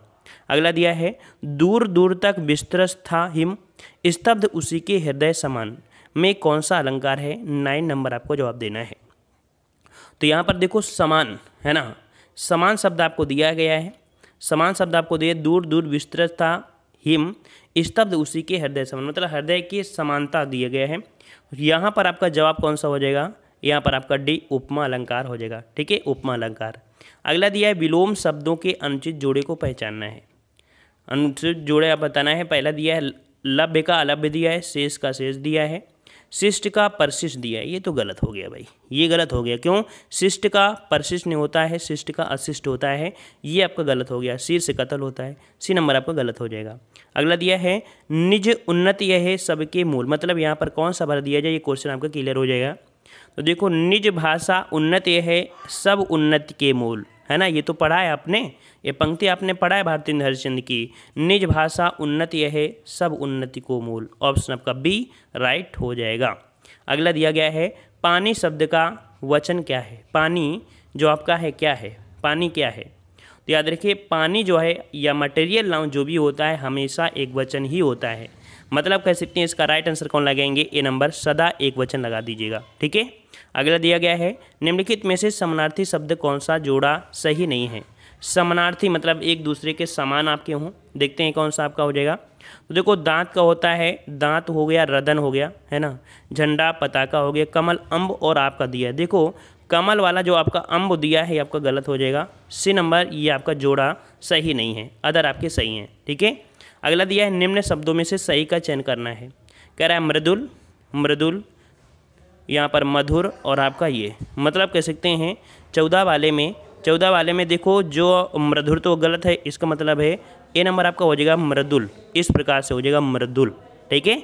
अगला दिया है दूर दूर तक विस्तृत था हिम स्तब्ध उसी के हृदय समान में कौन सा अलंकार है नाइन नंबर आपको जवाब देना है तो यहाँ पर देखो समान है ना समान शब्द आपको दिया गया है समान शब्द आपको दिए दूर दूर विस्तृत था हिम स्तब्ध उसी के हृदय समान मतलब हृदय की समानता दिया गया है यहाँ पर आपका जवाब कौन सा हो जाएगा यहाँ पर आपका डी उपमा अलंकार हो जाएगा ठीक है उपमा अलंकार अगला दिया है विलोम शब्दों के अनुचित जोड़े को पहचानना है अनुचित जोड़े आप बताना है पहला दिया है लभ्य का अलभ्य दिया है शेष का शेष दिया है शिष्ट का परशिष्ट दिया ये तो गलत हो गया भाई ये गलत हो गया क्यों शिष्ट का परशिष्ट नहीं होता है शिष्ट का अशिष्ट होता है ये आपका गलत हो गया शीर से कतल होता है सी नंबर आपका गलत हो जाएगा अगला दिया है निज उन्नत यह है सबके मूल मतलब यहाँ पर कौन सा भर दिया जाए ये क्वेश्चन आपका क्लियर हो जाएगा तो देखो निज भाषा उन्नत यह है सब उन्नति के मूल है ना ये तो पढ़ा है आपने ये पंक्ति आपने पढ़ा है भारतीय हरिश्चंद्र की निज भाषा उन्नति है सब उन्नति को मूल ऑप्शन आपका बी राइट हो जाएगा अगला दिया गया है पानी शब्द का वचन क्या है पानी जो आपका है क्या है पानी क्या है तो याद रखिए पानी जो है या मटेरियल नाउ जो भी होता है हमेशा एक वचन ही होता है मतलब कह सकते हैं इसका राइट आंसर कौन लगाएंगे ए नंबर सदा एक वचन लगा दीजिएगा ठीक है अगला दिया गया है निम्नलिखित में से समानार्थी शब्द कौन सा जोड़ा सही नहीं है समानार्थी मतलब एक दूसरे के समान आपके हों देखते हैं कौन सा आपका हो जाएगा तो देखो दांत का होता है दांत हो गया रदन हो गया है ना झंडा पताका हो गया कमल अम्ब और आपका दिया देखो कमल वाला जो आपका अम्ब दिया है आपका गलत हो जाएगा सी नंबर ये आपका जोड़ा सही नहीं है अदर आपके सही हैं ठीक है अगला दिया है निम्न शब्दों में से सही का चयन करना है कह रहा है मृदुल मृदुल यहाँ पर मधुर और आपका ये मतलब कह सकते हैं चौदह वाले में चौदह वाले में देखो जो मृदुर तो गलत है इसका मतलब है ए नंबर आपका हो जाएगा मृदुल इस प्रकार से हो जाएगा मृदुल ठीक है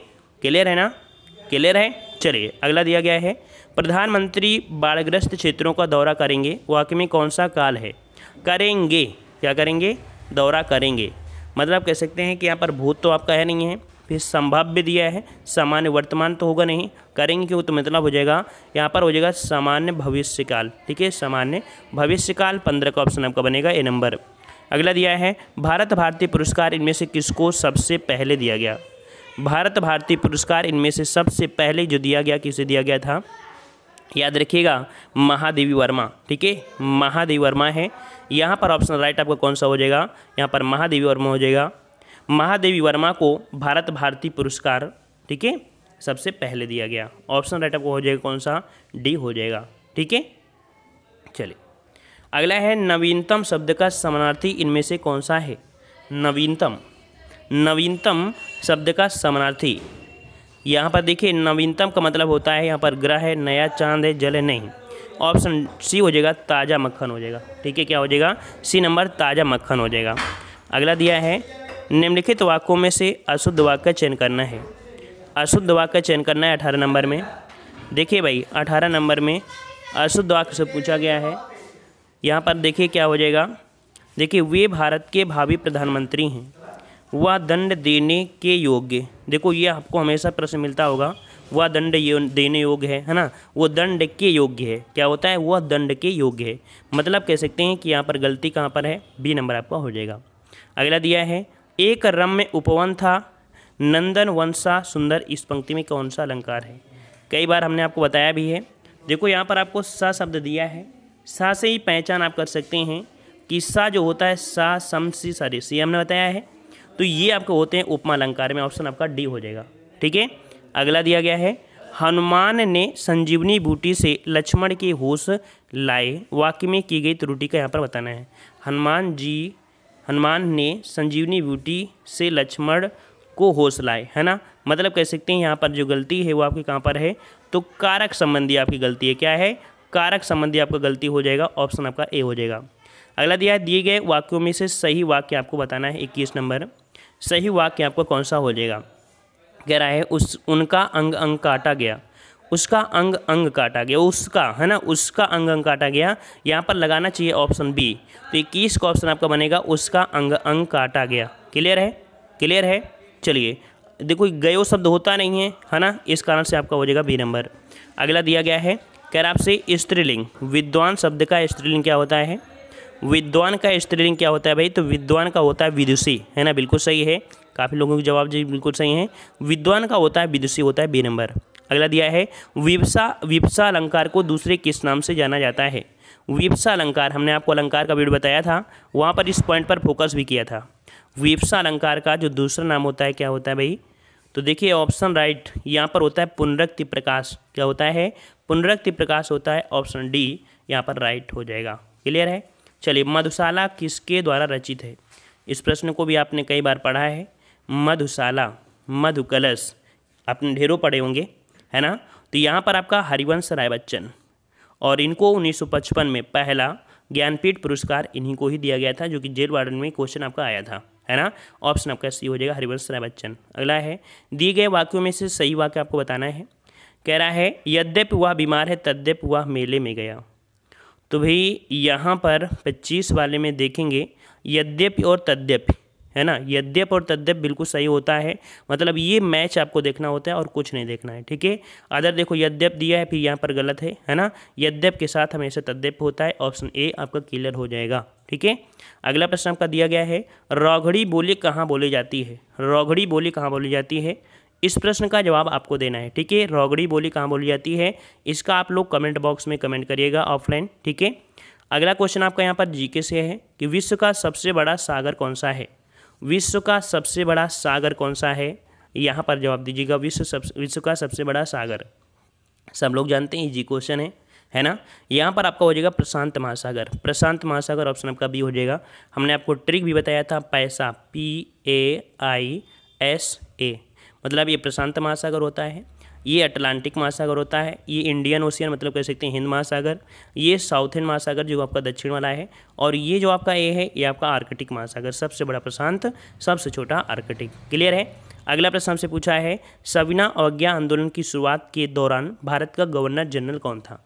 क्लियर है ना क्लियर है चलिए अगला दिया गया है प्रधानमंत्री बाढ़ग्रस्त क्षेत्रों का दौरा करेंगे वाक्य में कौन सा काल है करेंगे क्या करेंगे दौरा करेंगे मतलब कह सकते हैं कि यहाँ पर भूत तो आपका है नहीं है फिर संभाव्य दिया है सामान्य वर्तमान तो होगा नहीं करेंगे क्यों तो मतलब हो जाएगा यहाँ पर हो जाएगा सामान्य भविष्यकाल ठीक है सामान्य भविष्यकाल पंद्रह का ऑप्शन आपका बनेगा ए नंबर अगला दिया है भारत भारती पुरस्कार इनमें से किसको सबसे पहले दिया गया भारत भारती पुरस्कार इनमें से सबसे पहले जो दिया गया किसे दिया गया था याद रखिएगा महादेवी वर्मा ठीक है महादेवी वर्मा है यहाँ पर ऑप्शन राइट आपका कौन सा हो जाएगा यहाँ पर महादेवी वर्मा हो जाएगा महादेवी वर्मा को भारत भारती पुरस्कार ठीक है सबसे पहले दिया गया ऑप्शन राइट आपको हो जाएगा कौन सा डी हो जाएगा ठीक है चलिए अगला है नवीनतम शब्द का समानार्थी इनमें से कौन सा है नवीनतम नवीनतम शब्द का समानार्थी यहाँ पर देखिए नवीनतम का मतलब होता है यहाँ पर ग्रह है नया चांद है जल है नहीं ऑप्शन सी हो जाएगा ताज़ा मक्खन हो जाएगा ठीक है क्या हो जाएगा सी नंबर ताज़ा मक्खन हो जाएगा अगला दिया है निम्नलिखित वाक्यों में से अशुद्ध वाक्य चयन करना है अशुद्ध वाक का चयन करना है अठारह नंबर में देखिए भाई अठारह नंबर में अशुद्ध वाक्य से पूछा गया है यहाँ पर देखिए क्या हो जाएगा देखिए वे भारत के भावी प्रधानमंत्री हैं वह दंड देने के योग्य देखो ये आपको हमेशा प्रश्न मिलता होगा वह दंड देने योग्य है है ना वो दंड के योग्य है क्या होता है वह दंड के योग्य है मतलब कह सकते हैं कि यहाँ पर गलती कहाँ पर है बी नंबर आपका हो जाएगा अगला दिया है एक रम्य उपवन था नंदन वंशा सुंदर इस पंक्ति में कौन सा अलंकार है कई बार हमने आपको बताया भी है देखो यहाँ पर आपको सा शब्द दिया है सा से ही पहचान आप कर सकते हैं कि सा जो होता है सा सम सी सारे सी हमने बताया है तो ये आपको होते हैं उपमा अलंकार में ऑप्शन आपका डी हो जाएगा ठीक है अगला दिया गया है हनुमान ने संजीवनी बूटी से लक्ष्मण के होश लाए वाक्य में की गई त्रुटि का यहाँ पर बताना है हनुमान जी हनुमान ने संजीवनी बूटी से लक्ष्मण को हौसलाए है ना मतलब कह सकते हैं यहाँ पर जो गलती है वो आपके कहाँ पर है तो कारक संबंधी आपकी गलती है क्या है कारक संबंधी आपका गलती हो जाएगा ऑप्शन आपका ए हो जाएगा अगला दिया दिए गए वाक्यों में से सही वाक्य आपको बताना है इक्कीस नंबर सही वाक्य आपका कौन सा हो जाएगा कह रहा है उस उनका अंग अंग काटा गया उसका अंग अंग काटा गया उसका है ना उसका अंग अंग काटा गया यहाँ पर लगाना चाहिए ऑप्शन बी तो इक्कीस का ऑप्शन आपका बनेगा उसका अंग अंग काटा गया क्लियर है क्लियर है चलिए देखो गयो शब्द होता नहीं है है ना इस कारण से आपका हो जाएगा बी नंबर अगला दिया गया है कह रहा आपसे स्त्रीलिंग विद्वान शब्द का स्त्रीलिंग क्या होता है विद्वान का स्त्रीलिंग क्या होता है भाई तो विद्वान का होता है विदुषी है ना बिल्कुल सही है काफ़ी लोगों के जवाब जी बिल्कुल सही है विद्वान का होता है विदुषी होता है बी नंबर अगला दिया है विपसा विपसा अलंकार को दूसरे किस नाम से जाना जाता है विपसा अलंकार हमने आपको अलंकार का वीडियो बताया था वहाँ पर इस पॉइंट पर फोकस भी किया था वीपसा अलंकार का जो दूसरा नाम होता है क्या होता है भाई तो देखिए ऑप्शन राइट यहाँ पर होता है पुनरक्ति प्रकाश क्या होता है पुनरक्ति प्रकाश होता है ऑप्शन डी यहाँ पर राइट हो जाएगा क्लियर है चलिए मधुशाला किसके द्वारा रचित है इस प्रश्न को भी आपने कई बार पढ़ा है मधुशाला मधु कलश आपने ढेरों पढ़े होंगे है ना तो यहाँ पर आपका हरिवंश राय बच्चन और इनको 1955 में पहला ज्ञानपीठ पुरस्कार इन्हीं को ही दिया गया था जो कि जेल वार्डन में क्वेश्चन आपका आया था है ना ऑप्शन आपका सी हो जाएगा हरिवंश राय बच्चन अगला है दिए गए वाक्यों में से सही वाक्य आपको बताना है कह रहा है यद्यपि वह बीमार है तद्यप वह मेले में गया तो भाई यहाँ पर पच्चीस वाले में देखेंगे यद्यपि और तद्यपि है ना यद्यप और तद्यप बिल्कुल सही होता है मतलब ये मैच आपको देखना होता है और कुछ नहीं देखना है ठीक है अदर देखो यद्यप दिया है फिर यहाँ पर गलत है है ना यद्यप के साथ हमेशा तद्यप होता है ऑप्शन ए आपका क्लियर हो जाएगा ठीक है अगला प्रश्न आपका दिया गया है रोघड़ी बोली कहाँ बोली जाती है रोघड़ी बोली कहाँ बोली जाती है इस प्रश्न का जवाब आपको देना है ठीक है रोगड़ी बोली कहाँ बोली जाती है इसका आप लोग कमेंट बॉक्स में कमेंट करिएगा ऑफलाइन ठीक है अगला क्वेश्चन आपका यहाँ पर जीके से है कि विश्व का सबसे बड़ा सागर कौन सा है विश्व का सबसे बड़ा सागर कौन सा है यहाँ पर जवाब दीजिएगा विश्व सब विश्व का सबसे बड़ा सागर सब लोग जानते हैं इजी क्वेश्चन है है ना यहाँ पर आपका हो जाएगा प्रशांत महासागर प्रशांत महासागर ऑप्शन आपका बी हो जाएगा हमने आपको ट्रिक भी बताया था पैसा P A I S A मतलब ये प्रशांत महासागर होता है ये अटलांटिक महासागर होता है ये इंडियन ओशियन मतलब कह सकते हैं हिंद महासागर ये साउथ एंड महासागर जो आपका दक्षिण वाला है और ये जो आपका ए है ये आपका आर्कटिक महासागर सबसे बड़ा प्रशांत सबसे छोटा आर्कटिक क्लियर है अगला प्रश्न हमसे पूछा है सविना अवज्ञा आंदोलन की शुरुआत के दौरान भारत का गवर्नर जनरल कौन था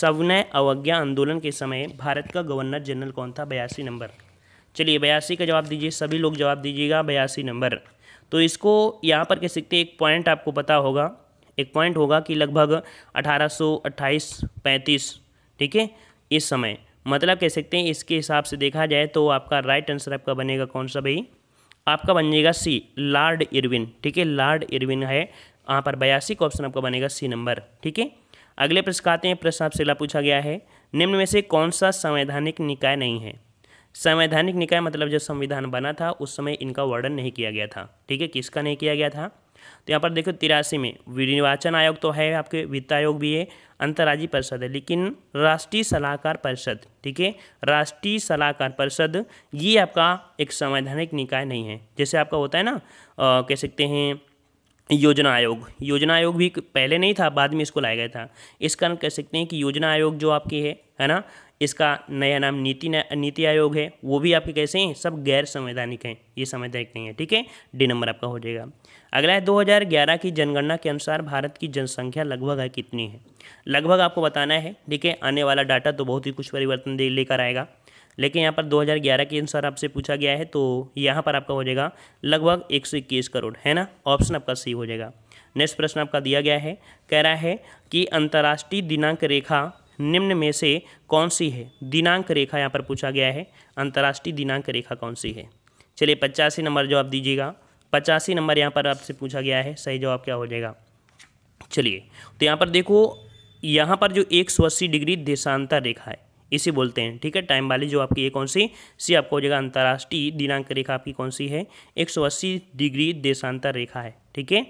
सविनय अवज्ञा आंदोलन के समय भारत का गवर्नर जनरल कौन था बयासी नंबर चलिए बयासी का जवाब दीजिए सभी लोग जवाब दीजिएगा बयासी नंबर तो इसको यहाँ पर कह सकते हैं एक पॉइंट आपको पता होगा एक पॉइंट होगा कि लगभग अठारह सौ अट्ठाईस पैंतीस ठीक है इस समय मतलब कह सकते हैं इसके हिसाब से देखा जाए तो आपका राइट आंसर आपका बनेगा कौन सा भाई आपका बन जाएगा सी लॉर्ड इरविन ठीक है लॉर्ड इरविन है यहाँ पर बयासी का ऑप्शन आपका बनेगा सी नंबर ठीक है अगले प्रश्न आते हैं प्रश्न आपसे पूछा गया है निम्न में से कौन सा संवैधानिक निकाय नहीं है संवैधानिक निकाय मतलब जब संविधान बना था उस समय इनका वर्णन नहीं किया गया था ठीक है किसका नहीं किया गया था तो यहाँ पर देखो तिरासी में निर्वाचन आयोग तो है आपके वित्त आयोग भी है अंतर्राज्यीय परिषद है लेकिन राष्ट्रीय सलाहकार परिषद ठीक है राष्ट्रीय सलाहकार परिषद ये आपका एक संवैधानिक निकाय नहीं है जैसे आपका होता है ना कह सकते हैं योजना आयोग योजना आयोग भी पहले नहीं था बाद में इसको लाया गया था इस कारण कह सकते हैं कि योजना आयोग जो आपके है है ना इसका नया नाम नीति न, नीति आयोग है वो भी आपके कैसे हैं सब गैर संवैधानिक हैं ये संवैधानिक नहीं है ठीक है डी नंबर आपका हो जाएगा अगला है 2011 की जनगणना के अनुसार भारत की जनसंख्या लगभग है कितनी है लगभग आपको बताना है ठीक है आने वाला डाटा तो बहुत ही कुछ परिवर्तन लेकर आएगा लेकिन यहाँ पर 2011 के अनुसार आपसे पूछा गया है तो यहाँ पर आपका हो जाएगा लगभग एक करोड़ है ना ऑप्शन आपका सी हो जाएगा नेक्स्ट प्रश्न आपका दिया गया है कह रहा है कि अंतर्राष्ट्रीय दिनांक रेखा निम्न में से कौन सी है दिनांक रेखा यहाँ पर पूछा गया है अंतर्राष्ट्रीय दिनांक रेखा कौन सी है चलिए पचासी नंबर जवाब दीजिएगा पचासी नंबर यहाँ पर आपसे पूछा गया है सही जवाब क्या हो जाएगा चलिए तो यहाँ पर देखो यहाँ पर जो एक सौ अस्सी डिग्री देशांतर रेखा है इसे बोलते हैं ठीक है टाइम वाली जो आपकी ये कौन सी सी आपको हो जाएगा अंतर्राष्ट्रीय दिनांक रेखा आपकी कौन सी है अस्सी डिग्री देशांतर रेखा है ठीक है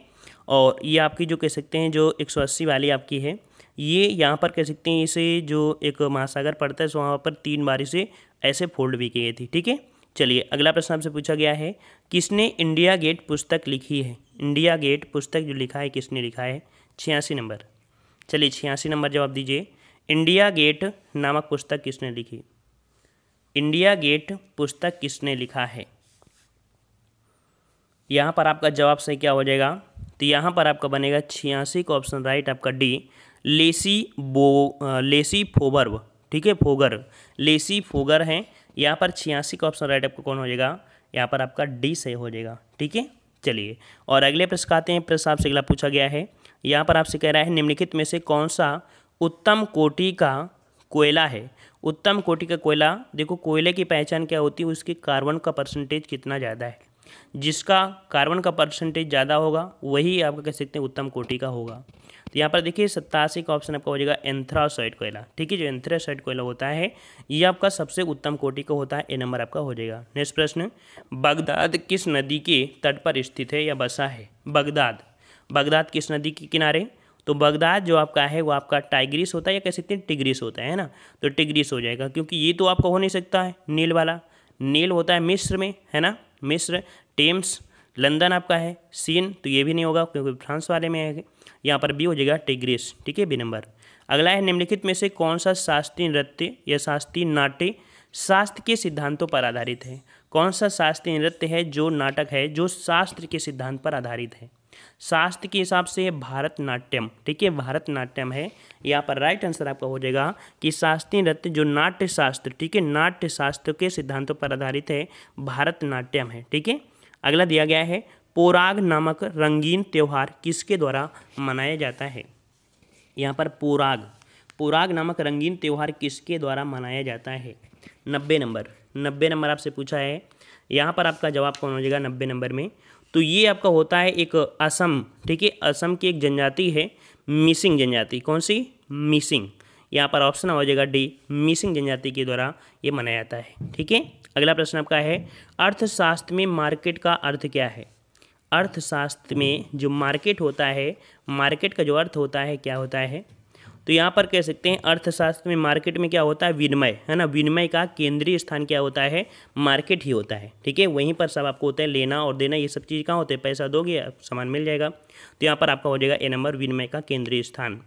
और ये आपकी जो कह सकते हैं जो अस्सी वाली आपकी है ये यहाँ पर कह सकते हैं इसे जो एक महासागर पड़ता है वहाँ पर तीन बार इसे ऐसे फोल्ड भी किए थी ठीक है चलिए अगला प्रश्न आपसे पूछा गया है किसने इंडिया गेट पुस्तक लिखी है इंडिया गेट पुस्तक जो लिखा है किसने लिखा है छियासी नंबर चलिए छियासी नंबर जवाब दीजिए इंडिया गेट नामक पुस्तक किसने लिखी इंडिया गेट पुस्तक किसने लिखा है यहाँ पर आपका जवाब सही क्या हो जाएगा तो यहाँ पर आपका बनेगा छियासी का ऑप्शन राइट आपका डी लेसी बो लेसी फोबर्व ठीक है फोगर लेसी फोगर हैं यहाँ पर छियासी का ऑप्शन राइट आपका कौन हो जाएगा यहाँ पर आपका डी सही हो जाएगा ठीक है चलिए और अगले प्रश्न आते हैं प्रश्न आपसे अगला पूछा गया है यहाँ पर आपसे कह रहा है निम्नलिखित में से कौन सा उत्तम कोटि का कोयला है उत्तम कोटि का कोयला देखो कोयले की पहचान क्या होती है उसके कार्बन का परसेंटेज कितना ज़्यादा है जिसका कार्बन का परसेंटेज ज़्यादा होगा वही आपका कह सकते हैं उत्तम कोटि का होगा तो यहाँ पर देखिए सत्तासी का ऑप्शन आपका हो जाएगा एंथ्रासाइड कोयला ठीक है जो एंथ्रासाइड कोयला होता है ये आपका सबसे उत्तम कोटि का होता है ए नंबर आपका हो जाएगा नेक्स्ट प्रश्न बगदाद किस नदी के तट पर स्थित है या बसा है बगदाद बगदाद किस नदी के किनारे तो बगदाद जो आपका है वो आपका टाइग्रिस होता है या कह सकते हैं टिग्रिस होता है ना तो टिग्रिस हो जाएगा क्योंकि ये तो आपका हो नहीं सकता है नील वाला नील होता है मिस्र में है ना मिस्र टेम्स लंदन आपका है सीन तो ये भी नहीं होगा क्योंकि फ्रांस वाले में है यहाँ पर भी हो जाएगा टिग्रिस ठीक है बी नंबर अगला है निम्नलिखित में से कौन सा शास्त्रीय नृत्य या शास्त्रीय नाट्य शास्त्र के सिद्धांतों पर आधारित है कौन सा शास्त्रीय नृत्य है जो नाटक है जो शास्त्र के सिद्धांत पर आधारित है शास्त्र के हिसाब से भारत नाट्यम ठीक है भारत नाट्यम है यहाँ पर राइट आंसर आपका हो जाएगा कि शास्त्रीय नृत्य जो नाट्य शास्त्र ठीक है नाट्य शास्त्र के सिद्धांतों पर आधारित है भारत नाट्यम है ठीक है अगला दिया गया है पोराग नामक रंगीन त्यौहार किसके द्वारा मनाया जाता है यहाँ पर पोराग पोराग नामक रंगीन त्यौहार किसके द्वारा मनाया जाता है नब्बे नंबर नब्बे नंबर आपसे पूछा है यहाँ पर आपका जवाब कौन हो जाएगा नब्बे नंबर में तो ये आपका होता है एक असम ठीक है असम की एक जनजाति है मिसिंग जनजाति कौन सी मिसिंग यहाँ पर ऑप्शन हो जाएगा डी मिसिंग जनजाति के द्वारा ये मनाया जाता है ठीक है अगला प्रश्न आपका है अर्थशास्त्र में मार्केट का अर्थ क्या है अर्थशास्त्र में जो मार्केट होता है मार्केट का जो अर्थ होता है क्या होता है तो यहाँ पर कह सकते हैं अर्थशास्त्र में मार्केट में क्या होता है विनिमय है ना विनिमय का केंद्रीय स्थान क्या होता है मार्केट ही होता है ठीक है वहीं पर सब आपको होता है लेना और देना ये सब चीज़ कहाँ होते हैं पैसा दोगे सामान मिल जाएगा तो यहाँ पर आपका हो जाएगा ए नंबर विनिमय का केंद्रीय स्थान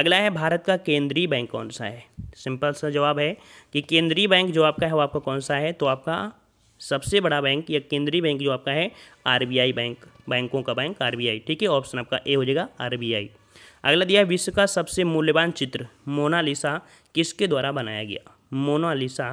अगला है भारत का केंद्रीय बैंक कौन सा है सिंपल सा जवाब है कि केंद्रीय बैंक जो आपका है वो आपका कौन सा है तो आपका सबसे बड़ा बैंक या केंद्रीय बैंक जो आपका है आरबीआई बैंक बैंकों का बैंक आरबीआई ठीक है ऑप्शन आपका ए हो जाएगा आरबीआई अगला दिया है विश्व का सबसे मूल्यवान चित्र मोनालिसा किसके द्वारा बनाया गया मोनालिसा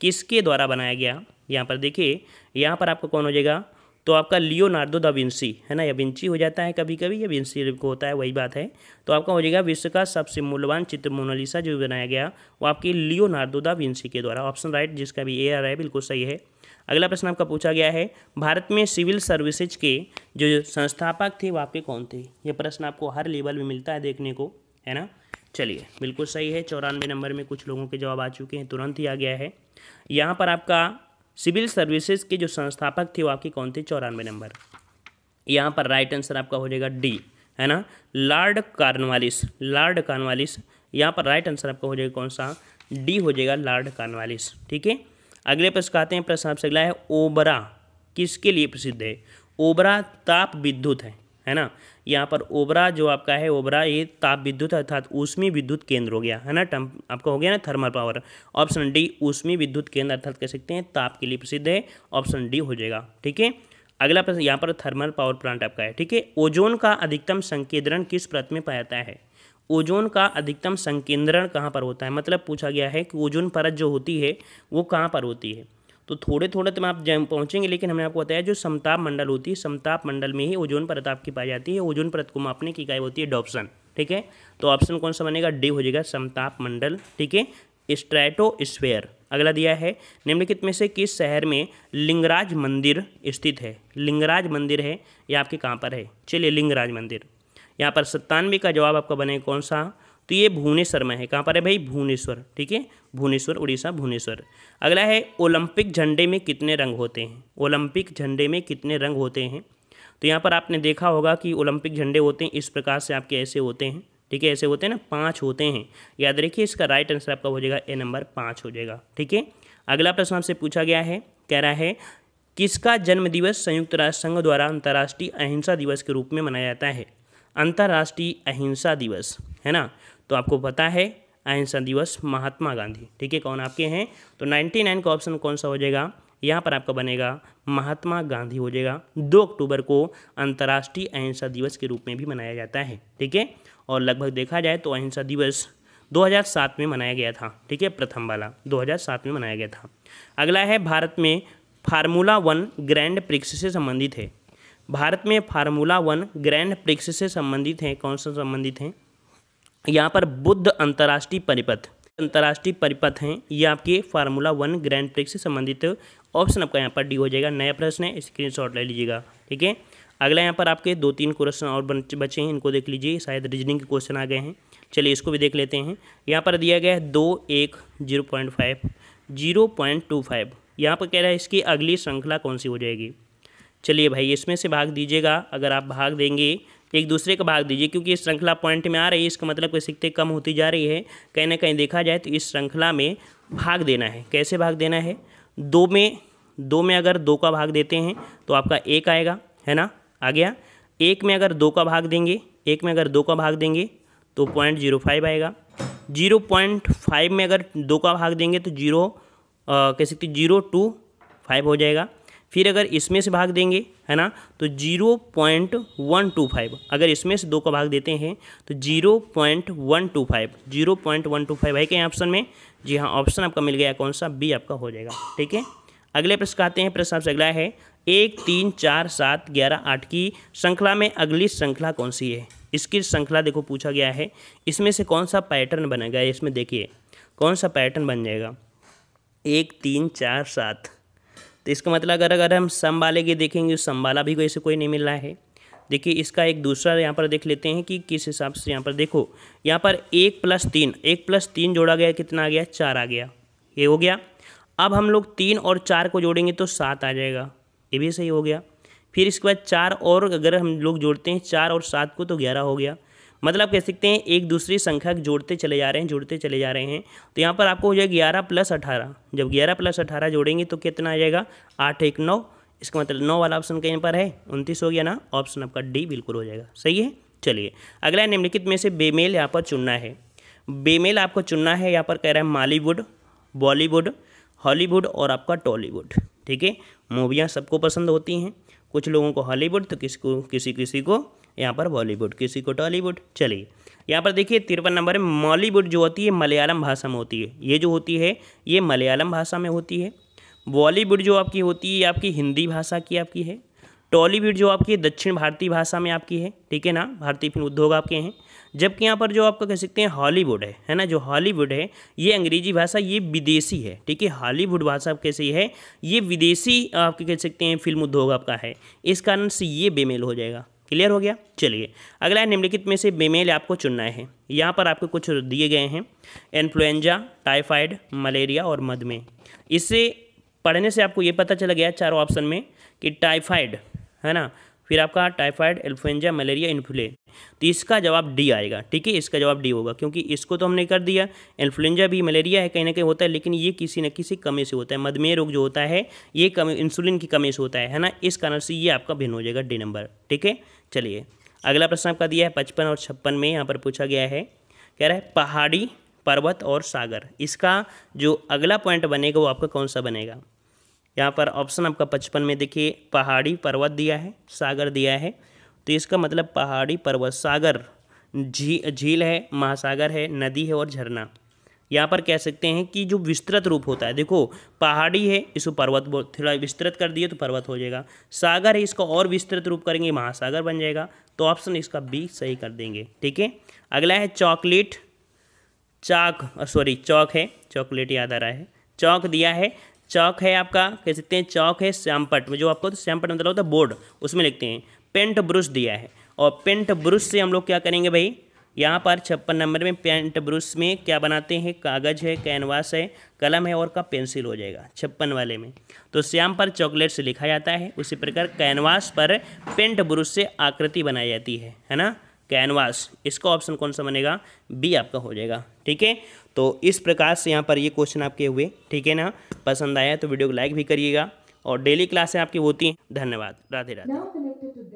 किसके द्वारा बनाया गया यहाँ पर देखिए यहाँ पर आपका कौन हो जाएगा तो आपका लियोनार्डो दा विंसी है ना या विंसी हो जाता है कभी कभी या विंसी को होता है वही बात है तो आपका हो जाएगा विश्व का सबसे मूल्यवान चित्र मोनालिसा जो बनाया गया वो आपकी लियोनार्डो दा विंसी के द्वारा ऑप्शन राइट जिसका भी ए आ रहा है बिल्कुल सही है अगला प्रश्न आपका पूछा गया है भारत में सिविल सर्विसेज के जो संस्थापक थे वो आपके कौन थे ये प्रश्न आपको हर लेवल में मिलता है देखने को है ना चलिए बिल्कुल सही है चौरानवे नंबर में कुछ लोगों के जवाब आ चुके हैं तुरंत ही आ गया है यहाँ पर आपका सिविल सर्विसेज के जो संस्थापक थे वो आपके कौन थे चौरानवे नंबर यहाँ पर राइट आंसर आपका हो जाएगा डी है ना लॉर्ड कार्नवालिस लॉर्ड कार्नवालिस यहाँ पर राइट आंसर आपका हो जाएगा कौन सा डी हो जाएगा लॉर्ड कार्नवालिस ठीक है अगले प्रश्न आते हैं प्रश्न आपसे अगला है ओबरा किसके लिए प्रसिद्ध है ओबरा ताप विद्युत है है ना यहाँ पर ओबरा जो आपका है ओबरा ये ताप विद्युत अर्थात ऊष्मी विद्युत केंद्र हो गया है ना टम आपका हो गया ना थर्मल पावर ऑप्शन डी ऊष्मी विद्युत केंद्र अर्थात कह सकते हैं ताप के लिए प्रसिद्ध है ऑप्शन डी हो जाएगा ठीक है अगला प्रश्न यहाँ पर थर्मल पावर प्लांट आपका है ठीक है ओजोन का अधिकतम संकेंद्रण किस प्रत में पाया जाता है ओजोन का अधिकतम संकेंद्रण कहाँ पर होता है मतलब पूछा गया है कि ओजोन परत जो होती है वो कहाँ पर होती है तो थोड़े थोड़े तो आप जम पहुँचेंगे लेकिन हमने आपको बताया जो समताप मंडल होती है समताप मंडल में ही ओजोन परत आपकी पाई जाती है ओजोन परत को मापने की इकाई होती है डॉप्सन ठीक है तो ऑप्शन कौन सा बनेगा डी हो जाएगा समताप मंडल ठीक है स्ट्रैटोस्फेयर अगला दिया है निम्नलिखित में से किस शहर में लिंगराज मंदिर स्थित है लिंगराज मंदिर है या आपके कहाँ पर है चलिए लिंगराज मंदिर यहाँ पर सत्तानवे का जवाब आपका बनेगा कौन सा तो ये भुवनेश्वर में है कहाँ पर है भाई भुवनेश्वर ठीक है भुवनेश्वर उड़ीसा भुवनेश्वर अगला है ओलंपिक झंडे में कितने रंग होते हैं ओलंपिक झंडे में कितने रंग होते हैं तो यहाँ पर आपने देखा होगा कि ओलंपिक झंडे होते हैं इस प्रकार से आपके ऐसे होते हैं ठीक है ऐसे होते हैं ना पाँच होते हैं याद रखिए इसका राइट आंसर आपका हो जाएगा ए नंबर पाँच हो जाएगा ठीक है अगला प्रश्न आपसे पूछा गया है कह रहा है किसका जन्म दिवस संयुक्त राष्ट्र संघ द्वारा अंतर्राष्ट्रीय अहिंसा दिवस के रूप में मनाया जाता है अंतर्राष्ट्रीय अहिंसा दिवस है ना तो आपको पता है अहिंसा दिवस महात्मा गांधी ठीक है कौन आपके हैं तो नाइन्टी नाइन का ऑप्शन कौन सा हो जाएगा यहाँ पर आपका बनेगा महात्मा गांधी हो जाएगा दो अक्टूबर को अंतर्राष्ट्रीय अहिंसा दिवस के रूप में भी मनाया जाता है ठीक है और लगभग देखा जाए तो अहिंसा दिवस 2007 में मनाया गया था ठीक है प्रथम वाला 2007 में मनाया गया था अगला है भारत में फार्मूला वन ग्रैंड प्रिक्स से संबंधित है भारत में फार्मूला वन ग्रैंड प्रिक्स से संबंधित हैं कौन सा संबंधित हैं यहाँ पर बुद्ध अंतर्राष्ट्रीय परिपथ अंतर्राष्ट्रीय परिपथ हैं ये आपके फार्मूला वन ग्रैंड प्रिक्स से संबंधित ऑप्शन आपका यहाँ पर डी हो जाएगा नया प्रश्न है स्क्रीनशॉट ले लीजिएगा ठीक है अगला यहाँ पर आपके दो तीन क्वेश्चन और बचे हैं इनको देख लीजिए शायद रीजनिंग के क्वेश्चन आ गए हैं चलिए इसको भी देख लेते हैं यहाँ पर दिया गया है दो एक zero point five zero point two five यहाँ पर कह रहा है इसकी अगली श्रृंखला कौन सी हो जाएगी चलिए भाई इसमें से भाग दीजिएगा अगर आप भाग देंगे एक दूसरे का भाग दीजिए क्योंकि इस श्रृंखला पॉइंट में आ रही है इसका मतलब कोई सिक्के कम होती जा रही है कहीं ना कहीं देखा जाए तो इस श्रृंखला में भाग देना है कैसे भाग देना है दो में दो में अगर दो का भाग देते हैं तो आपका एक आएगा है ना आ गया एक में अगर दो का भाग देंगे एक में अगर दो का भाग देंगे तो पॉइंट जीरो फाइव आएगा जीरो पॉइंट फाइव में अगर दो का भाग देंगे तो जीरो कह सकते जीरो टू फाइव हो जाएगा फिर अगर इसमें से भाग देंगे है ना तो zero point one two five अगर इसमें से दो का भाग देते हैं तो zero point one two five zero point one two five है क्या ऑप्शन में जी हाँ ऑप्शन आपका मिल गया कौन सा बी आपका हो जाएगा ठीक है अगले प्रश्न कहते हैं प्रश्न आपसे अगला है एक तीन चार सात ग्यारह आठ की श्रृंखला में अगली श्रृंखला कौन सी है इसकी श्रृंखला देखो पूछा गया है इसमें से कौन सा पैटर्न बनेगा इसमें देखिए कौन सा पैटर्न बन जाएगा एक तीन चार सात तो इसका मतलब अगर अगर हम सम वाले की देखेंगे सम वाला भी से कोई नहीं मिल रहा है देखिए इसका एक दूसरा यहाँ पर देख लेते हैं कि किस हिसाब से यहाँ पर देखो यहाँ पर एक प्लस तीन एक प्लस तीन जोड़ा गया कितना आ गया चार आ गया ये हो गया अब हम लोग तीन और चार को जोड़ेंगे तो सात आ जाएगा ये भी सही हो गया फिर इसके बाद चार और अगर हम लोग जोड़ते हैं चार और सात को तो ग्यारह हो गया मतलब कह सकते हैं एक दूसरी संख्या जोड़ते चले जा रहे हैं जोड़ते चले जा रहे हैं तो यहाँ पर आपको हो जाएगा ग्यारह प्लस अठारह जब ग्यारह प्लस अठारह जोड़ेंगे तो कितना आ जाएगा आठ एक नौ इसका मतलब नौ वाला ऑप्शन कहीं पर है उनतीस हो गया ना ऑप्शन आपका डी बिल्कुल हो जाएगा सही है चलिए अगला निम्नलिखित में से बेमेल यहाँ पर चुनना है बेमेल आपको चुनना है यहाँ पर कह रहा है मालीवुड बॉलीवुड हॉलीवुड और आपका टॉलीवुड ठीक है मूवियाँ सबको पसंद होती हैं कुछ लोगों को हॉलीवुड तो किसी को किसी किसी को यहाँ पर बॉलीवुड किसी को टॉलीवुड चलिए यहाँ पर देखिए तिरपन नंबर है मॉलीवुड जो होती है मलयालम भाषा में होती है ये जो होती है ये मलयालम भाषा में होती है बॉलीवुड जो आपकी होती है आपकी हिंदी भाषा की आपकी है टॉलीवुड जो आपकी दक्षिण भारतीय भाषा में आपकी है ठीक है ना भारतीय फिल्म उद्योग आपके हैं जबकि यहाँ पर जो आपका कह सकते हैं हॉलीवुड है है ना जो हॉलीवुड है ये अंग्रेजी भाषा ये विदेशी है ठीक है हॉलीवुड भाषा कैसे है ये विदेशी आपके कह सकते हैं फिल्म उद्योग आपका है इस कारण से ये बेमेल हो जाएगा क्लियर हो गया चलिए अगला निम्नलिखित में से बेमेल आपको चुनना है यहाँ पर आपको कुछ दिए गए हैं इन्फ्लुएंजा टाइफाइड मलेरिया और मधुमेह इससे पढ़ने से आपको ये पता चला गया चारों ऑप्शन में कि टाइफाइड है ना फिर आपका टाइफाइड इन्फ्लुएंजा मलेरिया इन्फ्लुए तो इसका जवाब डी आएगा ठीक है इसका जवाब डी होगा क्योंकि इसको तो हमने कर दिया इन्फ्लुएंजा भी मलेरिया है कहीं ना कहीं होता है लेकिन ये किसी न किसी कमी से होता है मधुमेह रोग जो होता है ये कमी इंसुलिन की कमी से होता है है ना इस कारण से ये आपका भिन्न हो जाएगा डी नंबर ठीक है चलिए अगला प्रश्न आपका दिया है पचपन और छप्पन में यहाँ पर पूछा गया है कह रहा है पहाड़ी पर्वत और सागर इसका जो अगला पॉइंट बनेगा वो आपका कौन सा बनेगा यहाँ पर ऑप्शन आपका पचपन में देखिए पहाड़ी पर्वत दिया है सागर दिया है तो इसका मतलब पहाड़ी पर्वत सागर झी जी, झील है महासागर है नदी है और झरना यहाँ पर कह सकते हैं कि जो विस्तृत रूप होता है देखो पहाड़ी है इसको पर्वत थोड़ा विस्तृत कर दिए तो पर्वत हो जाएगा सागर है इसका और विस्तृत रूप करेंगे महासागर बन जाएगा तो ऑप्शन इसका बी सही कर देंगे ठीक है अगला है चॉकलेट चाक सॉरी चौक है चॉकलेट याद आ रहा है चौक दिया है चौक है आपका कह सकते हैं चौक है श्यामपट में जो आपको तो श्यामपट मतलब होता है बोर्ड उसमें लिखते हैं पेंट ब्रुश दिया है और पेंट ब्रुश से हम लोग क्या करेंगे भाई यहाँ पर छप्पन नंबर में पेंट ब्रश में क्या बनाते हैं कागज़ है कैनवास है कलम है और का पेंसिल हो जाएगा छप्पन वाले में तो श्याम पर चॉकलेट से लिखा जाता है उसी प्रकार कैनवास पर पेंट ब्रश से आकृति बनाई जाती है है ना कैनवास इसका ऑप्शन कौन सा बनेगा बी आपका हो जाएगा ठीक है तो इस प्रकार से यहाँ पर ये क्वेश्चन आपके हुए ठीक है ना पसंद आया तो वीडियो को लाइक भी करिएगा और डेली क्लासें आपकी होती हैं धन्यवाद राधे राधे